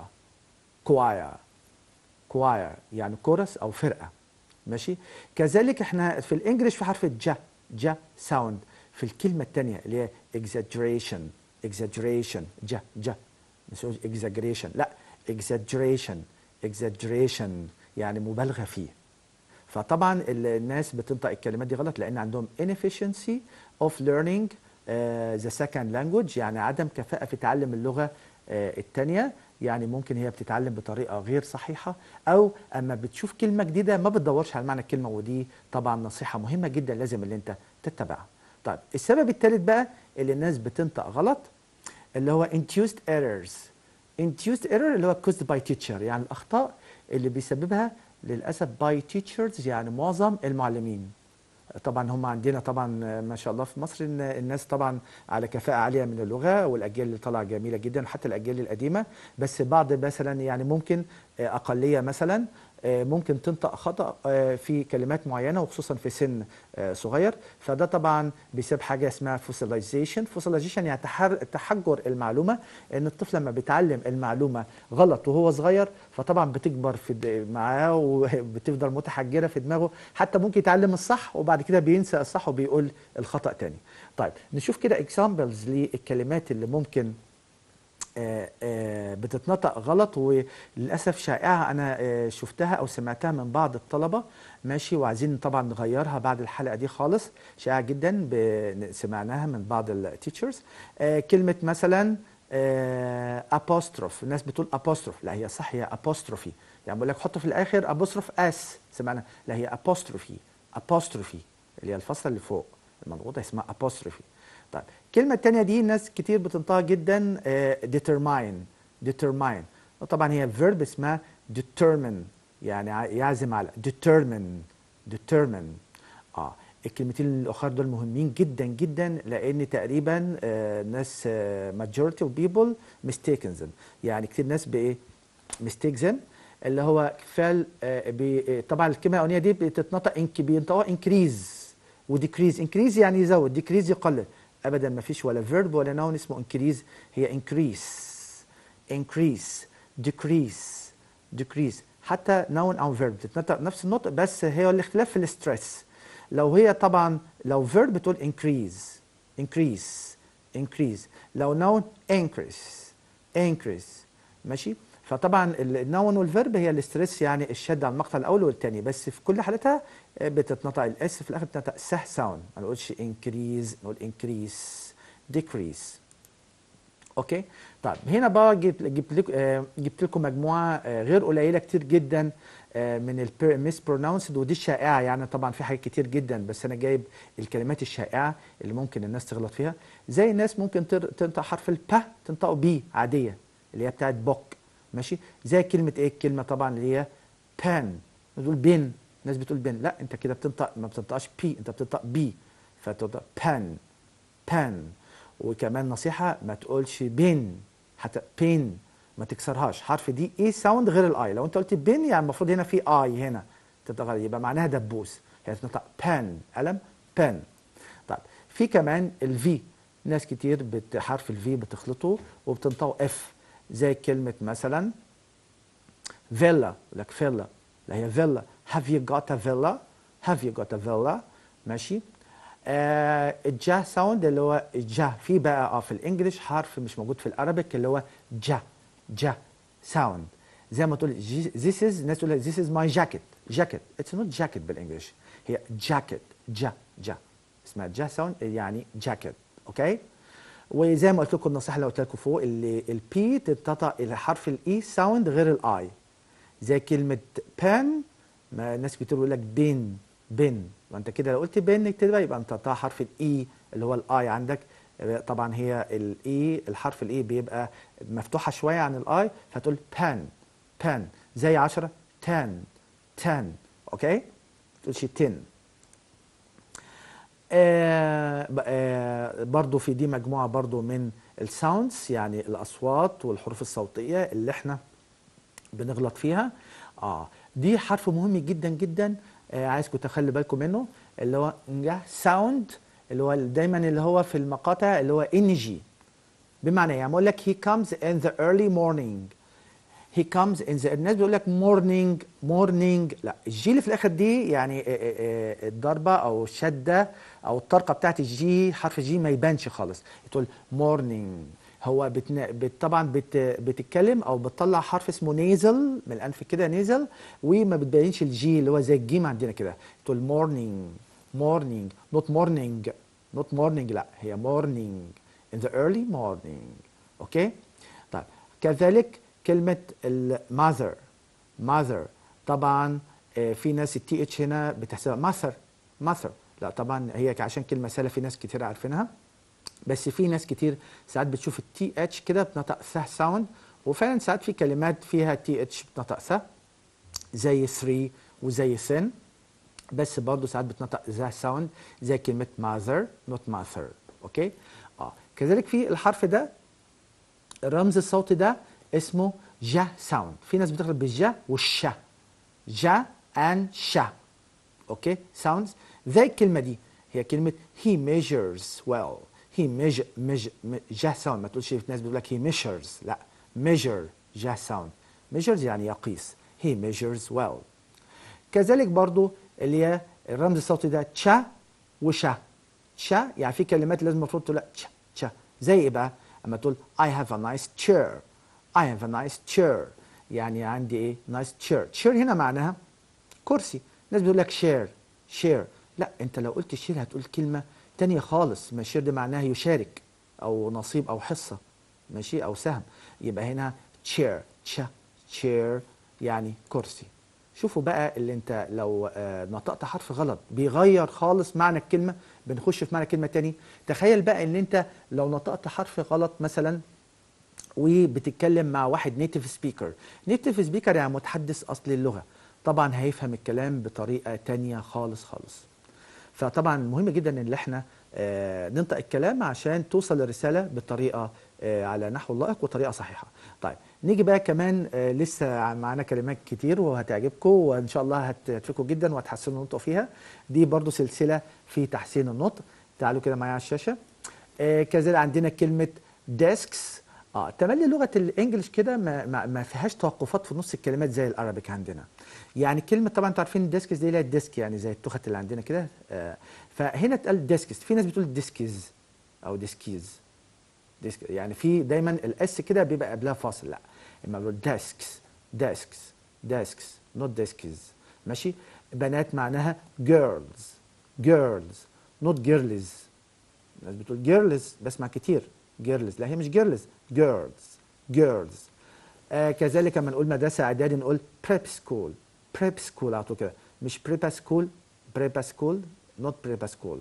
S1: كواير كواير يعني كورس او فرقه ماشي كذلك احنا في الانجليش في حرف جا جا ساوند في الكلمه الثانيه اللي هي exaggeration exaggeration جا جا مش اكزاجريشن exaggeration لا exaggeration exaggeration يعني مبالغه فيه فطبعا الناس بتنطق الكلمات دي غلط لان عندهم inefficiency of learning ذا uh, second لانجوج يعني عدم كفاءه في تعلم اللغه uh, الثانيه يعني ممكن هي بتتعلم بطريقه غير صحيحه او اما بتشوف كلمه جديده ما بتدورش على معنى الكلمه ودي طبعا نصيحه مهمه جدا لازم اللي انت تتبعها طيب السبب الثالث بقى اللي الناس بتنطق غلط اللي هو induced errors induced error اللي هو caused by teacher يعني الاخطاء اللي بيسببها للاسف by teachers يعني معظم المعلمين طبعا هم عندنا طبعا ما شاء الله في مصر إن الناس طبعا على كفاءه عاليه من اللغه والاجيال اللي طالعه جميله جدا حتى الاجيال القديمه بس بعض مثلا يعني ممكن اقليه مثلا آه، ممكن تنطق خطا آه، في كلمات معينه وخصوصا في سن آه، صغير فده طبعا بيسبب حاجه اسمها فوسيلايزيشن فوسيلايزيشن يعني تحجر المعلومه ان الطفل لما بيتعلم المعلومه غلط وهو صغير فطبعا بتكبر في معاه وبتفضل متحجره في دماغه حتى ممكن يتعلم الصح وبعد كده بينسى الصح وبيقول الخطا تاني طيب نشوف كده اكزامبلز للكلمات اللي ممكن آه، آه، بتتنطق غلط وللاسف شائعه انا آه، شفتها او سمعتها من بعض الطلبه ماشي وعايزين طبعا نغيرها بعد الحلقه دي خالص شائعه جدا سمعناها من بعض التيتشرز كلمه مثلا ابوستروف الناس بتقول ابوستروف لا هي صح هي ابوستروفي يعني بقول لك حط في الاخر ابوستروف اس سمعنا لا هي ابوستروفي ابوستروفي اللي هي الفصل اللي فوق المضغوطه اسمها ابوستروفي طيب الكلمه الثانيه دي ناس كتير بتنطقها جدا ديترماين آه، ديترماين طبعا هي فيرب اسمها ديترمن يعني يعزم على ديترمن ديترمن اه الكلمتين الاخر دول مهمين جدا جدا لان تقريبا آه، ناس ماجورتي اوف بيبل ميستيكنز يعني كتير ناس بايه ميستيكنز اللي هو كفال آه، طبعا الكلمه الاولانيه دي بتتنطق بينطقوها انكريز وديكريز انكريز يعني يزود ديكريز يقلل ابدا ما فيش ولا فيرب ولا نون اسمه انكريز هي انكريس انكريس decrease decrease حتى نون او فيرب بتتنطق نفس النطق بس هي الاختلاف في الاستريس لو هي طبعا لو فيرب بتقول increase increase increase لو نون increase increase ماشي فطبعا النون والفيرب هي الاسترس يعني الشد على المقطع الاول والثاني بس في كل حالتها بتتنطق الاس في الاخر بتتنطق سه ساوند ما نقولش انكريز نقول انكريس ديكريس اوكي طيب هنا بقى جبت جبت لكم آه، جبت لكم مجموعه آه، غير قليله كتير جدا آه، من الميس برونونسد ودي الشائعه يعني طبعا في حاجات كتير جدا بس انا جايب الكلمات الشائعه اللي ممكن الناس تغلط فيها زي الناس ممكن تنطق حرف البا تنطقه بي عاديه اللي هي بتاعت بوك ماشي زي كلمه ايه الكلمه طبعا اللي هي بان بتقول بين الناس بتقول بين لا انت كده بتنطق ما بتنطقش بي انت بتنطق بي فتنطق بان بان وكمان نصيحه ما تقولش بين حتى بين ما تكسرهاش حرف دي ايه ساوند غير الاي لو انت قلت بين يعني المفروض هنا في اي هنا تتغير يبقى معناها دبوس هي تنطق بان قلم بان طيب في كمان الفي ناس كتير حرف الفي بتخلطه وبتنطقه اف زي كلمة مثلا فيلا لك فيلا اللي هي فيلا have you got a villa have you got a villa ماشي آه الجا ساوند اللي هو جا في بقى اه في الانجليش حرف مش موجود في الارابيك اللي هو جا جا ساوند زي ما تقول this is الناس تقول this is my jacket jacket it's not jacket بالانجلش هي jacket جا جا اسمها جا ساوند يعني jacket اوكي okay? وزي ما قلت لكم النصيحه اللي قلت لكم فوق اللي البي تتقطع الى حرف الاي ساوند e غير الاي زي كلمه بان ما ناس كتير بيقول لك بين بن وانت كده لو قلت بن كده يبقى انت تقطع حرف الاي e اللي هو الاي عندك طبعا هي الاي e، الحرف الاي بيبقى مفتوحه شويه عن الاي فتقول بان بان زي 10 تن تن اوكي ما تقولش تن آه، آه، برضو في دي مجموعة برضو من الساوندز يعني الأصوات والحروف الصوتية اللي احنا بنغلط فيها آه دي حرف مهم جدا جدا آه عايزكم تخلي بالكم منه اللي هو نجا ساوند اللي هو دايما اللي هو في المقاطع اللي هو انجي بمعنى إيه؟ يعني بقول لك he comes in the early morning هي كامز ان ذا الناس بيقول لك مورنينج مورنينج لا الجي اللي في الاخر دي يعني آه، آه، آه، الضربه او الشده او الطرقه بتاعت الجي حرف الجي ما يبانش خالص تقول مورنينج هو بتنا... بت... طبعا بت... بتتكلم او بتطلع حرف اسمه نيزل من الانف كده نيزل وما بتبينش الجي اللي هو زي الجيم عندنا كده تقول مورنينج مورنينج نوت مورنينج نوت مورنينج لا هي مورنينج in the early morning اوكي طيب كذلك كلمة الماذر ماذر طبعا آه، في ناس التي اتش هنا بتحسبها ماثر ماثر لا طبعا هي عشان كلمة سهلة في ناس كتير عارفينها بس في ناس كتير ساعات بتشوف التي اتش كده بنطق سه ساوند وفعلا ساعات في كلمات فيها تي اتش بتنطق سه زي ثري وزي سن بس برضه ساعات بتنطق ذا ساوند زي كلمه ماذر نوت ماثر اوكي اه كذلك في الحرف ده الرمز الصوتي ده اسمه جا ساوند في ناس بتغلط بالجا والشا جا ان شا اوكي ساوندز زي الكلمه دي هي كلمه هي ميجرز ويل هي ميجر ميجر جا ساوند ما تقولش في ناس بتقول لك هي ميجرز لا ميجر جا ساوند ميجرز يعني يقيس هي ميجرز ويل كذلك برضو اللي هي الرمز الصوتي ده تشا وشا تشا يعني في كلمات لازم المفروض تقول تشا تشا زي ايه بقى اما تقول I have a nice chair I have a nice chair يعني عندي ايه nice chair chair هنا معناها كرسي الناس بتقول لك شير شير لا انت لو قلت شير هتقول كلمه تانية خالص ما شير دي معناها يشارك او نصيب او حصه ماشي او سهم يبقى هنا chair تشا chair يعني كرسي شوفوا بقى اللي انت لو آه، نطقت حرف غلط بيغير خالص معنى الكلمه بنخش في معنى كلمه تاني تخيل بقى ان انت لو نطقت حرف غلط مثلا وبتتكلم مع واحد نيتيف سبيكر نيتيف سبيكر يعني متحدث اصل اللغه طبعا هيفهم الكلام بطريقه تانية خالص خالص فطبعا مهم جدا ان احنا آه، ننطق الكلام عشان توصل الرساله بطريقه آه، على نحو اللائق وطريقه صحيحه طيب نيجي بقى كمان آه، لسه معانا كلمات كتير وهتعجبكم وان شاء الله هتفيدكم جدا وهتحسنوا النطق فيها دي برضو سلسله في تحسين النطق تعالوا كده معايا على الشاشه كذلك عندنا كلمه ديسكس اه تملي لغه الانجليش كده ما, ما, ما فيهاش توقفات في نص الكلمات زي الارابيك عندنا يعني كلمه طبعا انتوا عارفين الديسكس دي هي الديسك يعني زي التخت اللي عندنا كده آه فهنا اتقال ديسكس في ناس بتقول ديسكيز او ديسكيز ديسك يعني في دايما الاس كده بيبقى قبلها فاصل لا اما بقول ديسكس ديسكس ديسكس نوت ديسكيز ماشي بنات معناها جيرلز جيرلز نوت جيرلز الناس بتقول جيرلز بسمع كتير جيرلز لا هي مش جيرلز جيرلز جيرلز آه كذلك لما نقول مدرسه اعدادي نقول بريب سكول بريب سكول على طول كده مش بريبا سكول بريبا سكول نوت بريبا سكول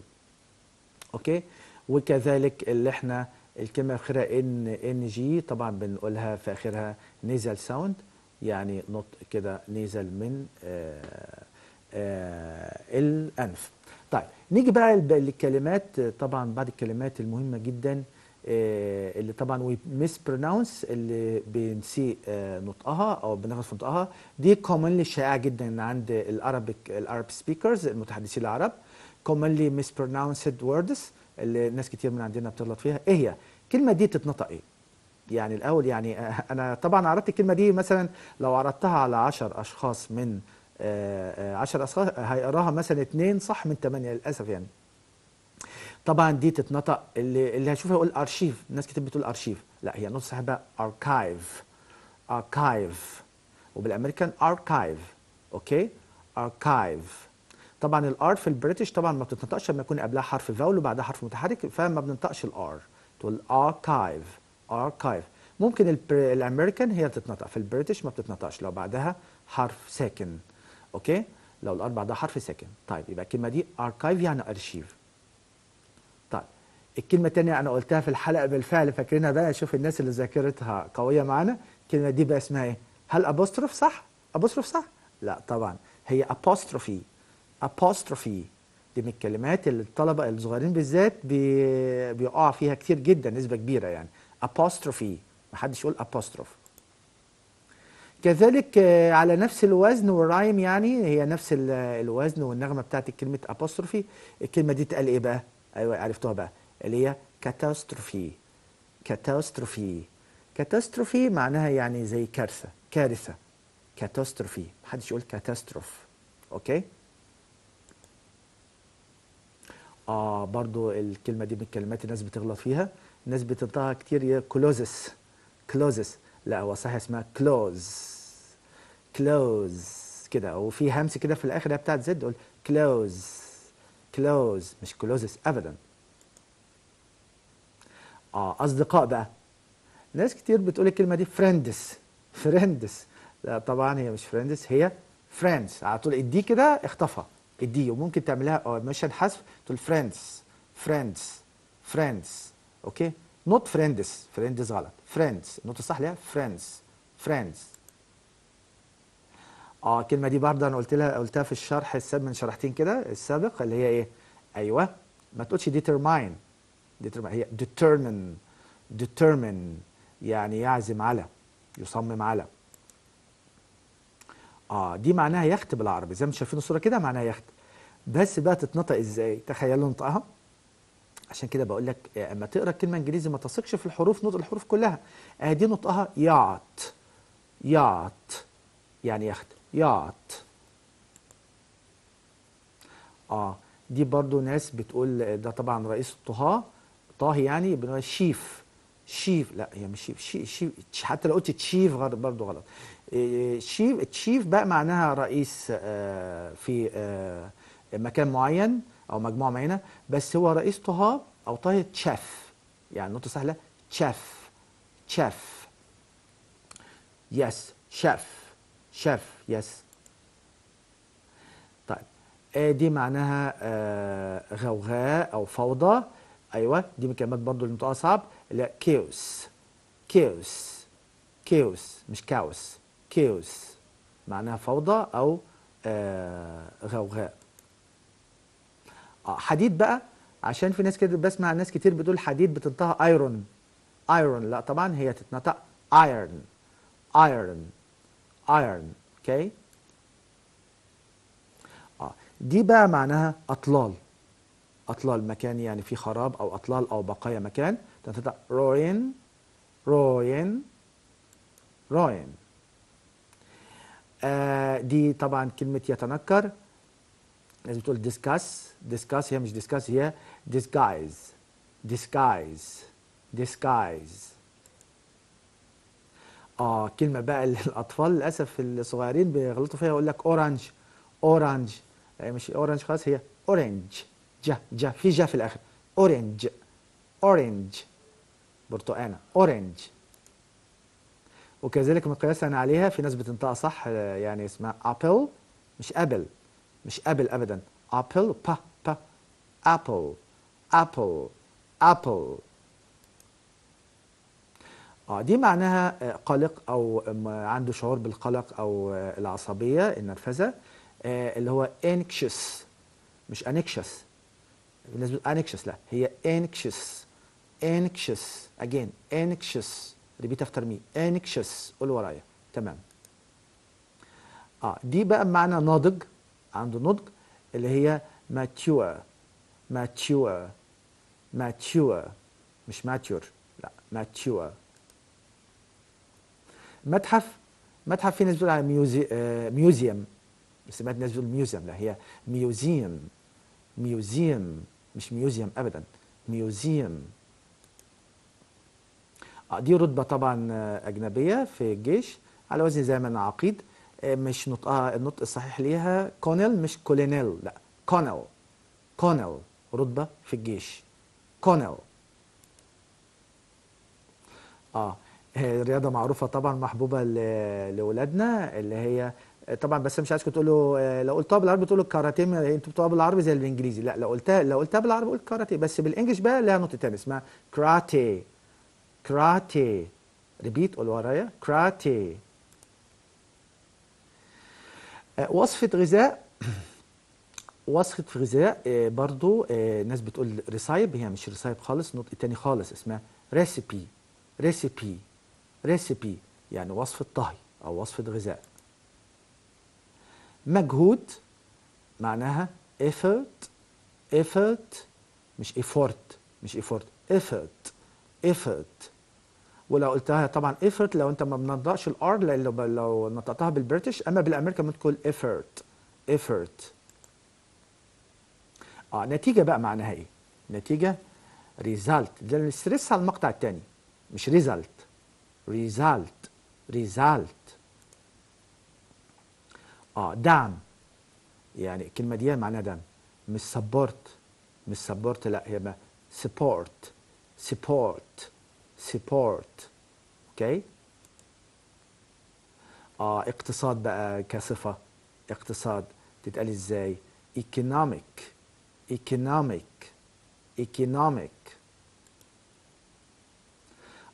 S1: اوكي وكذلك اللي احنا الكلمه الاخيره ان ان جي طبعا بنقولها في اخرها نيزل ساوند يعني نط كده نيزل من آآ آه، آآ آه، الانف طيب نيجي بقى للكلمات طبعا بعد الكلمات المهمه جدا آه، اللي طبعا وي ميس برونونس اللي بنسيء آه، نطقها او بنغلط في نطقها دي كومنلي شائعه جدا عند الارابيك الارب سبيكرز المتحدثين العرب كومنلي ميس برونونسد ووردز اللي ناس كتير من عندنا بتغلط فيها ايه هي؟ الكلمه دي تتنطق ايه؟ يعني الاول يعني آه، انا طبعا عرضت الكلمه دي مثلا لو عرضتها على 10 اشخاص من 10 اشخاص هيقراها مثلا اثنين صح من ثمانيه للاسف يعني طبعا دي تتنطق اللي, اللي هشوفها يقول ارشيف ناس كتير بتقول ارشيف لا هي نص هبقى اركايف اركايف وبالامريكان اركايف اوكي اركايف طبعا الار في البريتش طبعا ما بتتنطقش لما يكون قبلها حرف فاول وبعدها حرف متحرك فما بننطقش الار تقول اركايف اركايف ممكن الامريكان هي تتنطق في البريتش ما بتتنطقش لو بعدها حرف ساكن اوكي لو الار بعدها حرف ساكن طيب يبقى الكلمه دي اركايف يعني ارشيف الكلمة الثانية أنا قلتها في الحلقة بالفعل فاكرينها بقى شوف الناس اللي ذاكرتها قوية معانا الكلمة دي بقى اسمها إيه؟ هل أبوستروف صح؟ أبوستروف صح؟ لا طبعا هي أبوستروفي أبوستروفي دي من الكلمات اللي الطلبة الصغيرين بالذات بي... بيقعوا فيها كتير جدا نسبة كبيرة يعني أبوستروفي محدش يقول أبوستروف كذلك آه، على نفس الوزن والرايم يعني هي نفس الوزن والنغمة بتاعت كلمة أبوستروفي الكلمة دي اتقال إيه بقى؟ أيوه عرفتوها بقى اللي هي كاتاستروفي كاتاستروفي كاتاستروفي معناها يعني زي كارثه كارثه كاتاستروفي محدش يقول كاتاستروف اوكي اه برضو الكلمه دي من الكلمات الناس بتغلط فيها الناس بتنطقها كتير يا كلوزس كلوزس لا هو صح اسمها كلوز كلوز كده وفي همس كده في الاخر بتاعت زد قول كلوز كلوز مش كلوزس ابدا اه اصدقاء بقى ناس كتير بتقول الكلمه دي فريندس فريندس لا طبعا هي مش فريندس هي فريندز على طول الدي كده اختفى الدي وممكن تعملها مش الحذف تقول فريندز فريندز فريندز اوكي نوت فريندز فريندز غلط فريندز النوت الصح ليها فريندز فريندز اه الكلمه دي برضه انا قلت لها قلتها في الشرح السابق من شرحتين كده السابق اللي هي ايه ايوه ما تقولش ديترماين determine هي determine determine يعني يعزم على يصمم على اه دي معناها يخت بالعربي زي ما انتم شايفين الصوره كده معناها يخت بس بقى تتنطق ازاي تخيلوا نطقها عشان كده بقول لك آه، اما تقرا الكلمه انجليزي ما تثقش في الحروف نطق الحروف كلها ادي آه، نطقها يعت يعت يعني يخت يعت اه دي برضو ناس بتقول آه، ده طبعا رئيس الطهاه طاهي يعني بنقول شيف شيف لا هي مش شيف شيف, شيف حتى لو قلت تشيف برضه غلط آه، شيف تشيف بقى معناها رئيس آه، في آه، مكان معين او مجموعه معينه بس هو رئيس طهاب او طاهي تشاف يعني نقطه سهله تشاف تشاف يس شاف شاف يس طيب دي معناها غوغاء او فوضى ايوه دي من كلمات برضو اللي نطقها صعب اللي هي كيوس كيوس كيوس مش كاوس كيوس معناها فوضى او آه غوغاء آه حديد بقى عشان في ناس كده بسمع ناس كتير بتقول حديد بتنطقها ايرون ايرون لا طبعا هي تتنطق ايرن ايرن ايرن اوكي اه دي بقى معناها اطلال اطلال مكان يعني في خراب او اطلال او بقايا مكان تنتدى روين روين روين آه دي طبعا كلمه يتنكر لازم تقول ديسكاس ديسكاس هي مش ديسكاس هي ديسكايز ديسكايز ديسكايز اه كلمه بقى اللي الاطفال للاسف الصغيرين بيغلطوا فيها يقول لك اورانج اورانج آه، مش اورانج خالص هي أورانج جا جا في جا في الاخر اورنج اورنج برتقانه اورنج وكذلك مقياسا عليها في ناس بتنطقها صح يعني اسمها ابل مش ابل مش ابل ابدا ابل با با ابل ابل ابل اه دي معناها آه، قلق او عنده شعور بالقلق او آه، العصبيه النرفزه آه، اللي هو انكشس مش انكشس بالنسبه انكشس لا هي انكشس انكشس اجين انكشس ريبيت افتر مي انكشس قول ورايا تمام اه دي بقى بمعنى ناضج عنده نضج اللي هي ماتيور ماتيور ماتيور مش ماتيور لا ماتيور متحف متحف في ناس بتقول على ميوزي آه ميوزيوم سمعت ناس بتقول ميوزيوم لا هي ميوزيوم ميوزيوم مش ميوزيوم ابدا ميوزيوم آه، دي رتبه طبعا آه، اجنبيه في الجيش على وزن زي ما انا عقيد آه، مش نطقها النطق الصحيح ليها كونيل مش كولينيل لا كونيل كونيل رتبه في الجيش كونيل اه رياضه معروفه طبعا محبوبه لاولادنا اللي هي طبعا بس مش عايزكم تقولوا آه، لو قلتها بالعربي تقولوا الكاراتيه يعني انتوا بتقولها بالعربي زي الانجليزي لا لو قلتها لو قلتها بالعربي قول كاراتيه بس بالانجلش بقى لها نقطه ثانيه اسمها كراتيه كراتيه ريبيت قول ورايا كراتيه آه، وصفه غذاء وصفه غذاء آه، برضو ناس بتقول ريسايب هي مش ريسايب خالص النطق التاني خالص اسمها ريسيبي ريسيبي ريسيبي يعني وصفه طهي او وصفه غذاء مجهود معناها effort effort مش effort مش effort effort effort ولو قلتها طبعا effort لو انت ما بنطقش الار لو لو نطقتها بالبريتش اما بالامريكان بتقول effort effort اه نتيجه بقى معناها ايه؟ نتيجه ريزالت ده الاسترس على المقطع الثاني مش ريزالت ريزالت ريزالت اه دعم يعني كلمه ديان معناها دعم مش سبورت مش سبورت لا هي سبورت سبورت سبورت اوكي اه اقتصاد بقى كصفه اقتصاد تتقال ازاي economic economic economic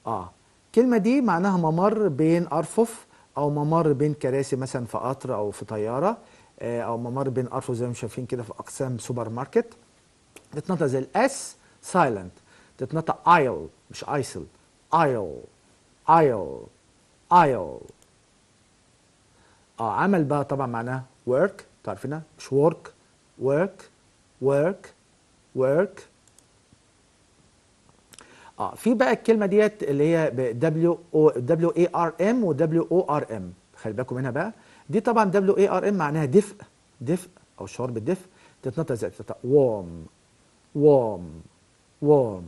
S1: اه الكلمة دي معناها ممر بين أرفف او ممر بين كراسي مثلا في قطر او في طياره آه، او ممر بين ارفف زي ما شايفين كده في اقسام سوبر ماركت تتنطق زي الاس سايلنت تتنطق ايل مش ايسل ايل ايل ايل اه عمل بقى طبعا معناه ورك تعرفينها مش ورك ورك ورك, ورك اه في بقى الكلمه ديت اللي هي دبليو او دبليو اي ار ام ودبليو او ار ام خلي بالكم منها بقى دي طبعا دبليو اي ار ام معناها دفء دفء او شعور بالدفء تتنطق زي وام وام وام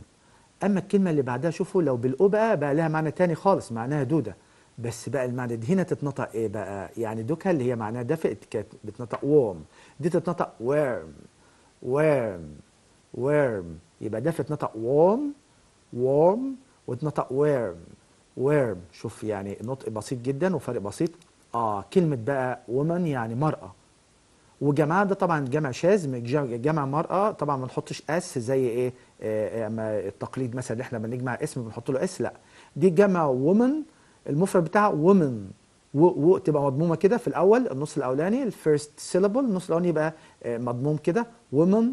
S1: اما الكلمه اللي بعدها شوفوا لو بالاو بقى بقى لها معنى تاني خالص معناها دوده بس بقى المعنى دي هنا تتنطق ايه بقى يعني دوكا اللي هي معناها دفء كانت بتنطق وام دي تتنطق ويرم ويرم ويرم يبقى دفء تتنطق اتنطق warm واتنطق worm worm شوف يعني نطق بسيط جدا وفرق بسيط اه كلمه بقى woman يعني مراه وجماعه ده طبعا جمع شاذ جمع مرأة طبعا ما نحطش اس زي ايه اما آه، آه، التقليد مثلا اللي احنا بنجمع اسم بنحط له اس لا دي جمع وومن المفرد بتاعها وومن و, و تبقى مضمومه كده في الاول النص الاولاني الفيرست سيلابل النص الاولاني يبقى آه، مضموم كده وومن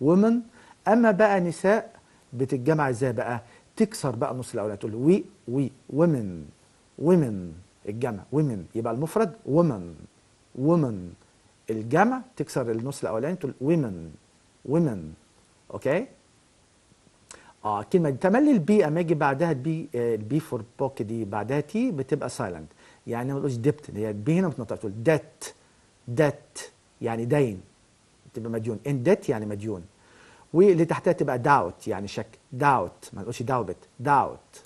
S1: وومن اما بقى نساء بتتجمع ازاي بقى تكسر بقى النص الاولاني تقول وي وي ومن ومن الجمع ومن يبقى المفرد ومن ومن الجمع تكسر النص الاولاني تقول ومن ومن اوكي اه كلمه تملي البي اما اجي بعدها البي البي فور بوك دي بعدها تي بتبقى سايلنت يعني ما تقولش دبت هي البي هنا بتنطق تقول دات دات يعني دين تبقى مديون ان ديت يعني مديون واللي تحتها تبقى داوت يعني شك داوت ما نقولش داوبت داوت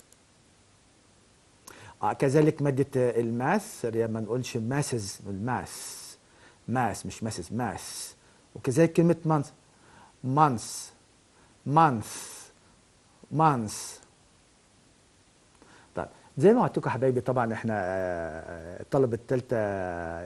S1: آه كذلك مادة الماس ما نقولش ماسز الماس ماس مش ماسز ماس وكذلك كلمة مانس مانس مانس مانس زي ما وعدتكم حبايبي طبعا احنا الطلبه آه، آه، الثالثه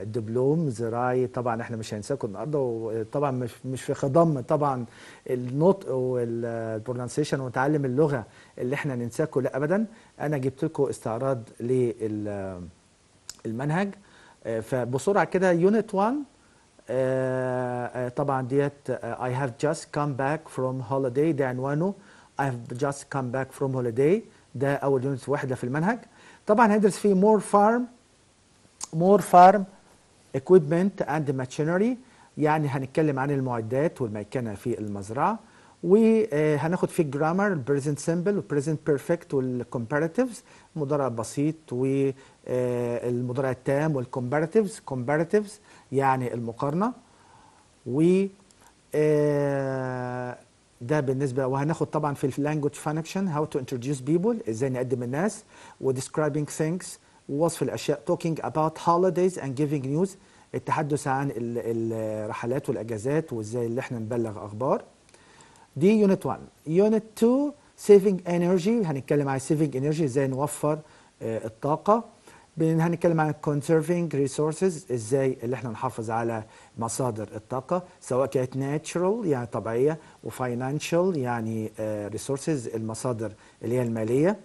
S1: الدبلوم زراعي طبعا احنا مش هنساكم النهارده وطبعا مش مش في خضم طبعا النطق والبرونسيشن وتعلم اللغه اللي احنا ننساكم لا ابدا انا جبت لكم استعراض للمنهج آه، فبسرعه كده يونت 1 طبعا ديت اي هاف جاست كام باك فروم هوليداي ده عنوانه I have just come back from holiday ده اول يونت وحده في المنهج طبعا هندرس فيه مور فارم مور فارم اكويبمنت اند ماشينري يعني هنتكلم عن المعدات والمكنه في المزرعه وهناخد فيه الجرامر البريزنت سمبل والبريزنت بيرفكت والكومباريتيفز مضارع بسيط والمضارع آه، التام والكومباريتيفز كومباريتيفز يعني المقارنه و آه، ده بالنسبه وهناخد طبعا في اللانجوج فانكشن هاو تو انتروديوس بيبول ازاي نقدم الناس وديسكرايبنج ثينكس ووصف الاشياء توكينج اباوت هوليديز اند جيفنج نيوز التحدث عن الرحلات والاجازات وازاي اللي احنا نبلغ اخبار دي يونت 1 يونت 2 سيفينج انرجي هنتكلم عن سيفينج انرجي ازاي نوفر آه، الطاقه هنتكلم عن conserving resources ازاي اللي احنا نحافظ على مصادر الطاقة سواء كانت natural يعني طبيعية financial يعني ريسورسز آه، المصادر اللي هي المالية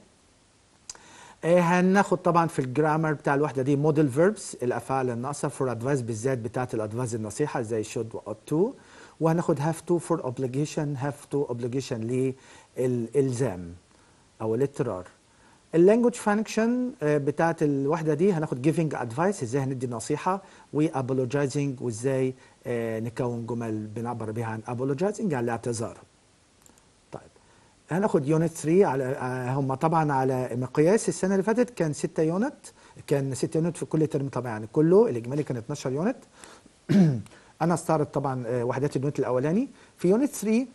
S1: آه، هناخد طبعا في الجرامر بتاع الوحده دي موديل فيربس الافعال الناقصه فور ادفايس بالذات بتاعه الادفايس النصيحه زي شود و تو وهناخد هاف تو فور اوبليجيشن هاف تو اوبليجيشن للالزام او الاضطرار اللانجوج فانكشن آه، بتاعت الوحده دي هناخد جيفنج ادفايس ازاي هندي نصيحه وابولوجايزنج وازاي آه، نكون جمل بنعبر بها عن ابولوجايزنج على الاعتذار طيب هناخد يونت 3 على آه، هم طبعا على مقياس السنه اللي فاتت كان 6 يونت كان 6 يونت في كل ترم طبعا يعني كله الاجمالي كان 12 يونت انا استعرض طبعا وحدات اليونت الاولاني في يونت 3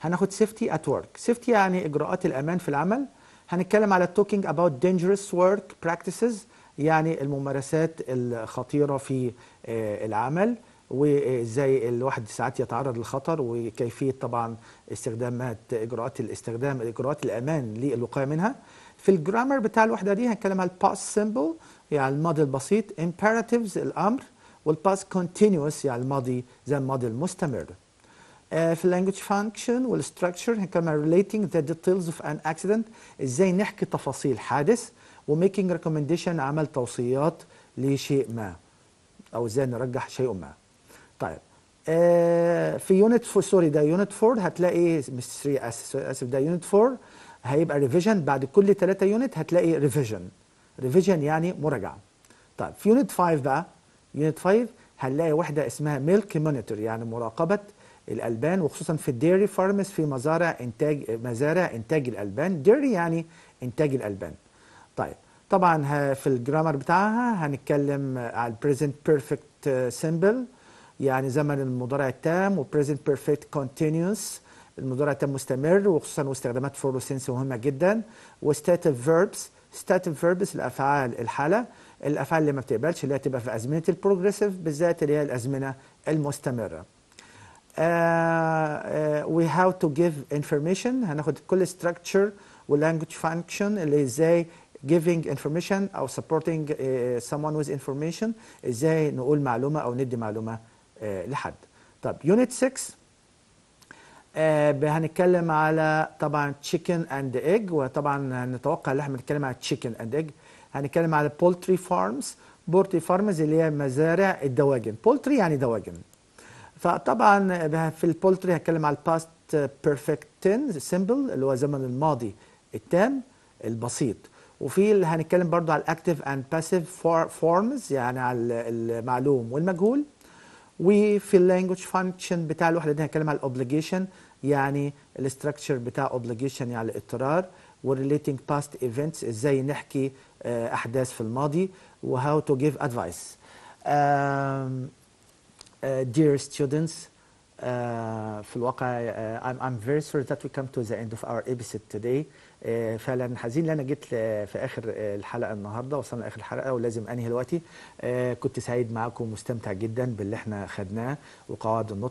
S1: هناخد سيفتي ات ورك سيفتي يعني اجراءات الامان في العمل هنتكلم على توكينج اباوت dangerous ورك براكتسز يعني الممارسات الخطيره في آه، العمل وازاي الواحد ساعات يتعرض للخطر وكيفيه طبعا استخدامات اجراءات الاستخدام اجراءات الامان للوقايه منها في الجرامر بتاع الوحده دي هنتكلم على الباس سيمبل يعني الماضي البسيط imperatives الامر والباس كونتينوس يعني الماضي زي الماضي المستمر آه، في اللانجوج فانكشن والستراكشر كما ريليتنج ذا ديتيلز اوف ان اكسيدنت ازاي نحكي تفاصيل حادث وميكينج ريكومنديشن عمل توصيات لشيء ما او ازاي نرجح شيء ما طيب آه في يونت فور سوري ده يونت فور هتلاقي مش 3 اسف ده يونت فور هيبقى ريفيجن بعد كل 3 يونت هتلاقي ريفيجن ريفيجن يعني مراجعه طيب في يونت 5 بقى يونت 5 هنلاقي وحده اسمها ميلك مونيتور يعني مراقبه الالبان وخصوصا في الديري فارمز في مزارع انتاج مزارع انتاج الالبان ديري يعني انتاج الالبان طيب طبعا في الجرامر بتاعها هنتكلم على البريزنت بيرفكت سيمبل يعني زمن المضارع التام وبريزنت بيرفكت كونتينوس المضارع التام مستمر وخصوصا واستخدامات سينس مهمه جدا وستاتيف فيربس ستاتيف فيربس الافعال الحاله الافعال اللي ما بتقبلش اللي هي تبقى في ازمنه البروجريسيف بالذات اللي هي الازمنه المستمره وي هاو تو جيف انفورميشن هناخد كل ستراكشر ولانجوج فانكشن اللي ازاي giving information او supporting uh, someone with information ازاي نقول معلومه او ندي معلومه uh, لحد طب يونت 6 uh, هنتكلم على طبعا chicken and egg وطبعا هنتوقع ان احنا بنتكلم على chicken and egg هنتكلم على poultry farms poultry farms اللي هي مزارع الدواجن poultry يعني دواجن فطبعا في البولتري هتكلم على الباست بيرفكت تن سيمبل اللي هو زمن الماضي التام البسيط وفي اللي هنتكلم برضو على الاكتيف اند باسيف فورمز يعني على المعلوم والمجهول وفي اللانجوج فانكشن بتاع الوحده دي هنتكلم على الاوبليجيشن يعني الاستراكشر بتاع اوبليجيشن يعني الاضطرار وريليتنج باست ايفنتس ازاي نحكي آه، احداث في الماضي وهاو تو جيف ادفايس Uh, dear students, uh, في الواقع uh, I'm, I'm very sorry that we come to the end of our episode today. Uh, فعلا حزين لأن جيت في آخر uh, الحلقة النهاردة وصلنا لاخر الحلقة ولازم أنهي دلوقتي. كنت سعيد معاكم ومستمتع جدا باللي احنا خدناه وقواعد النطق.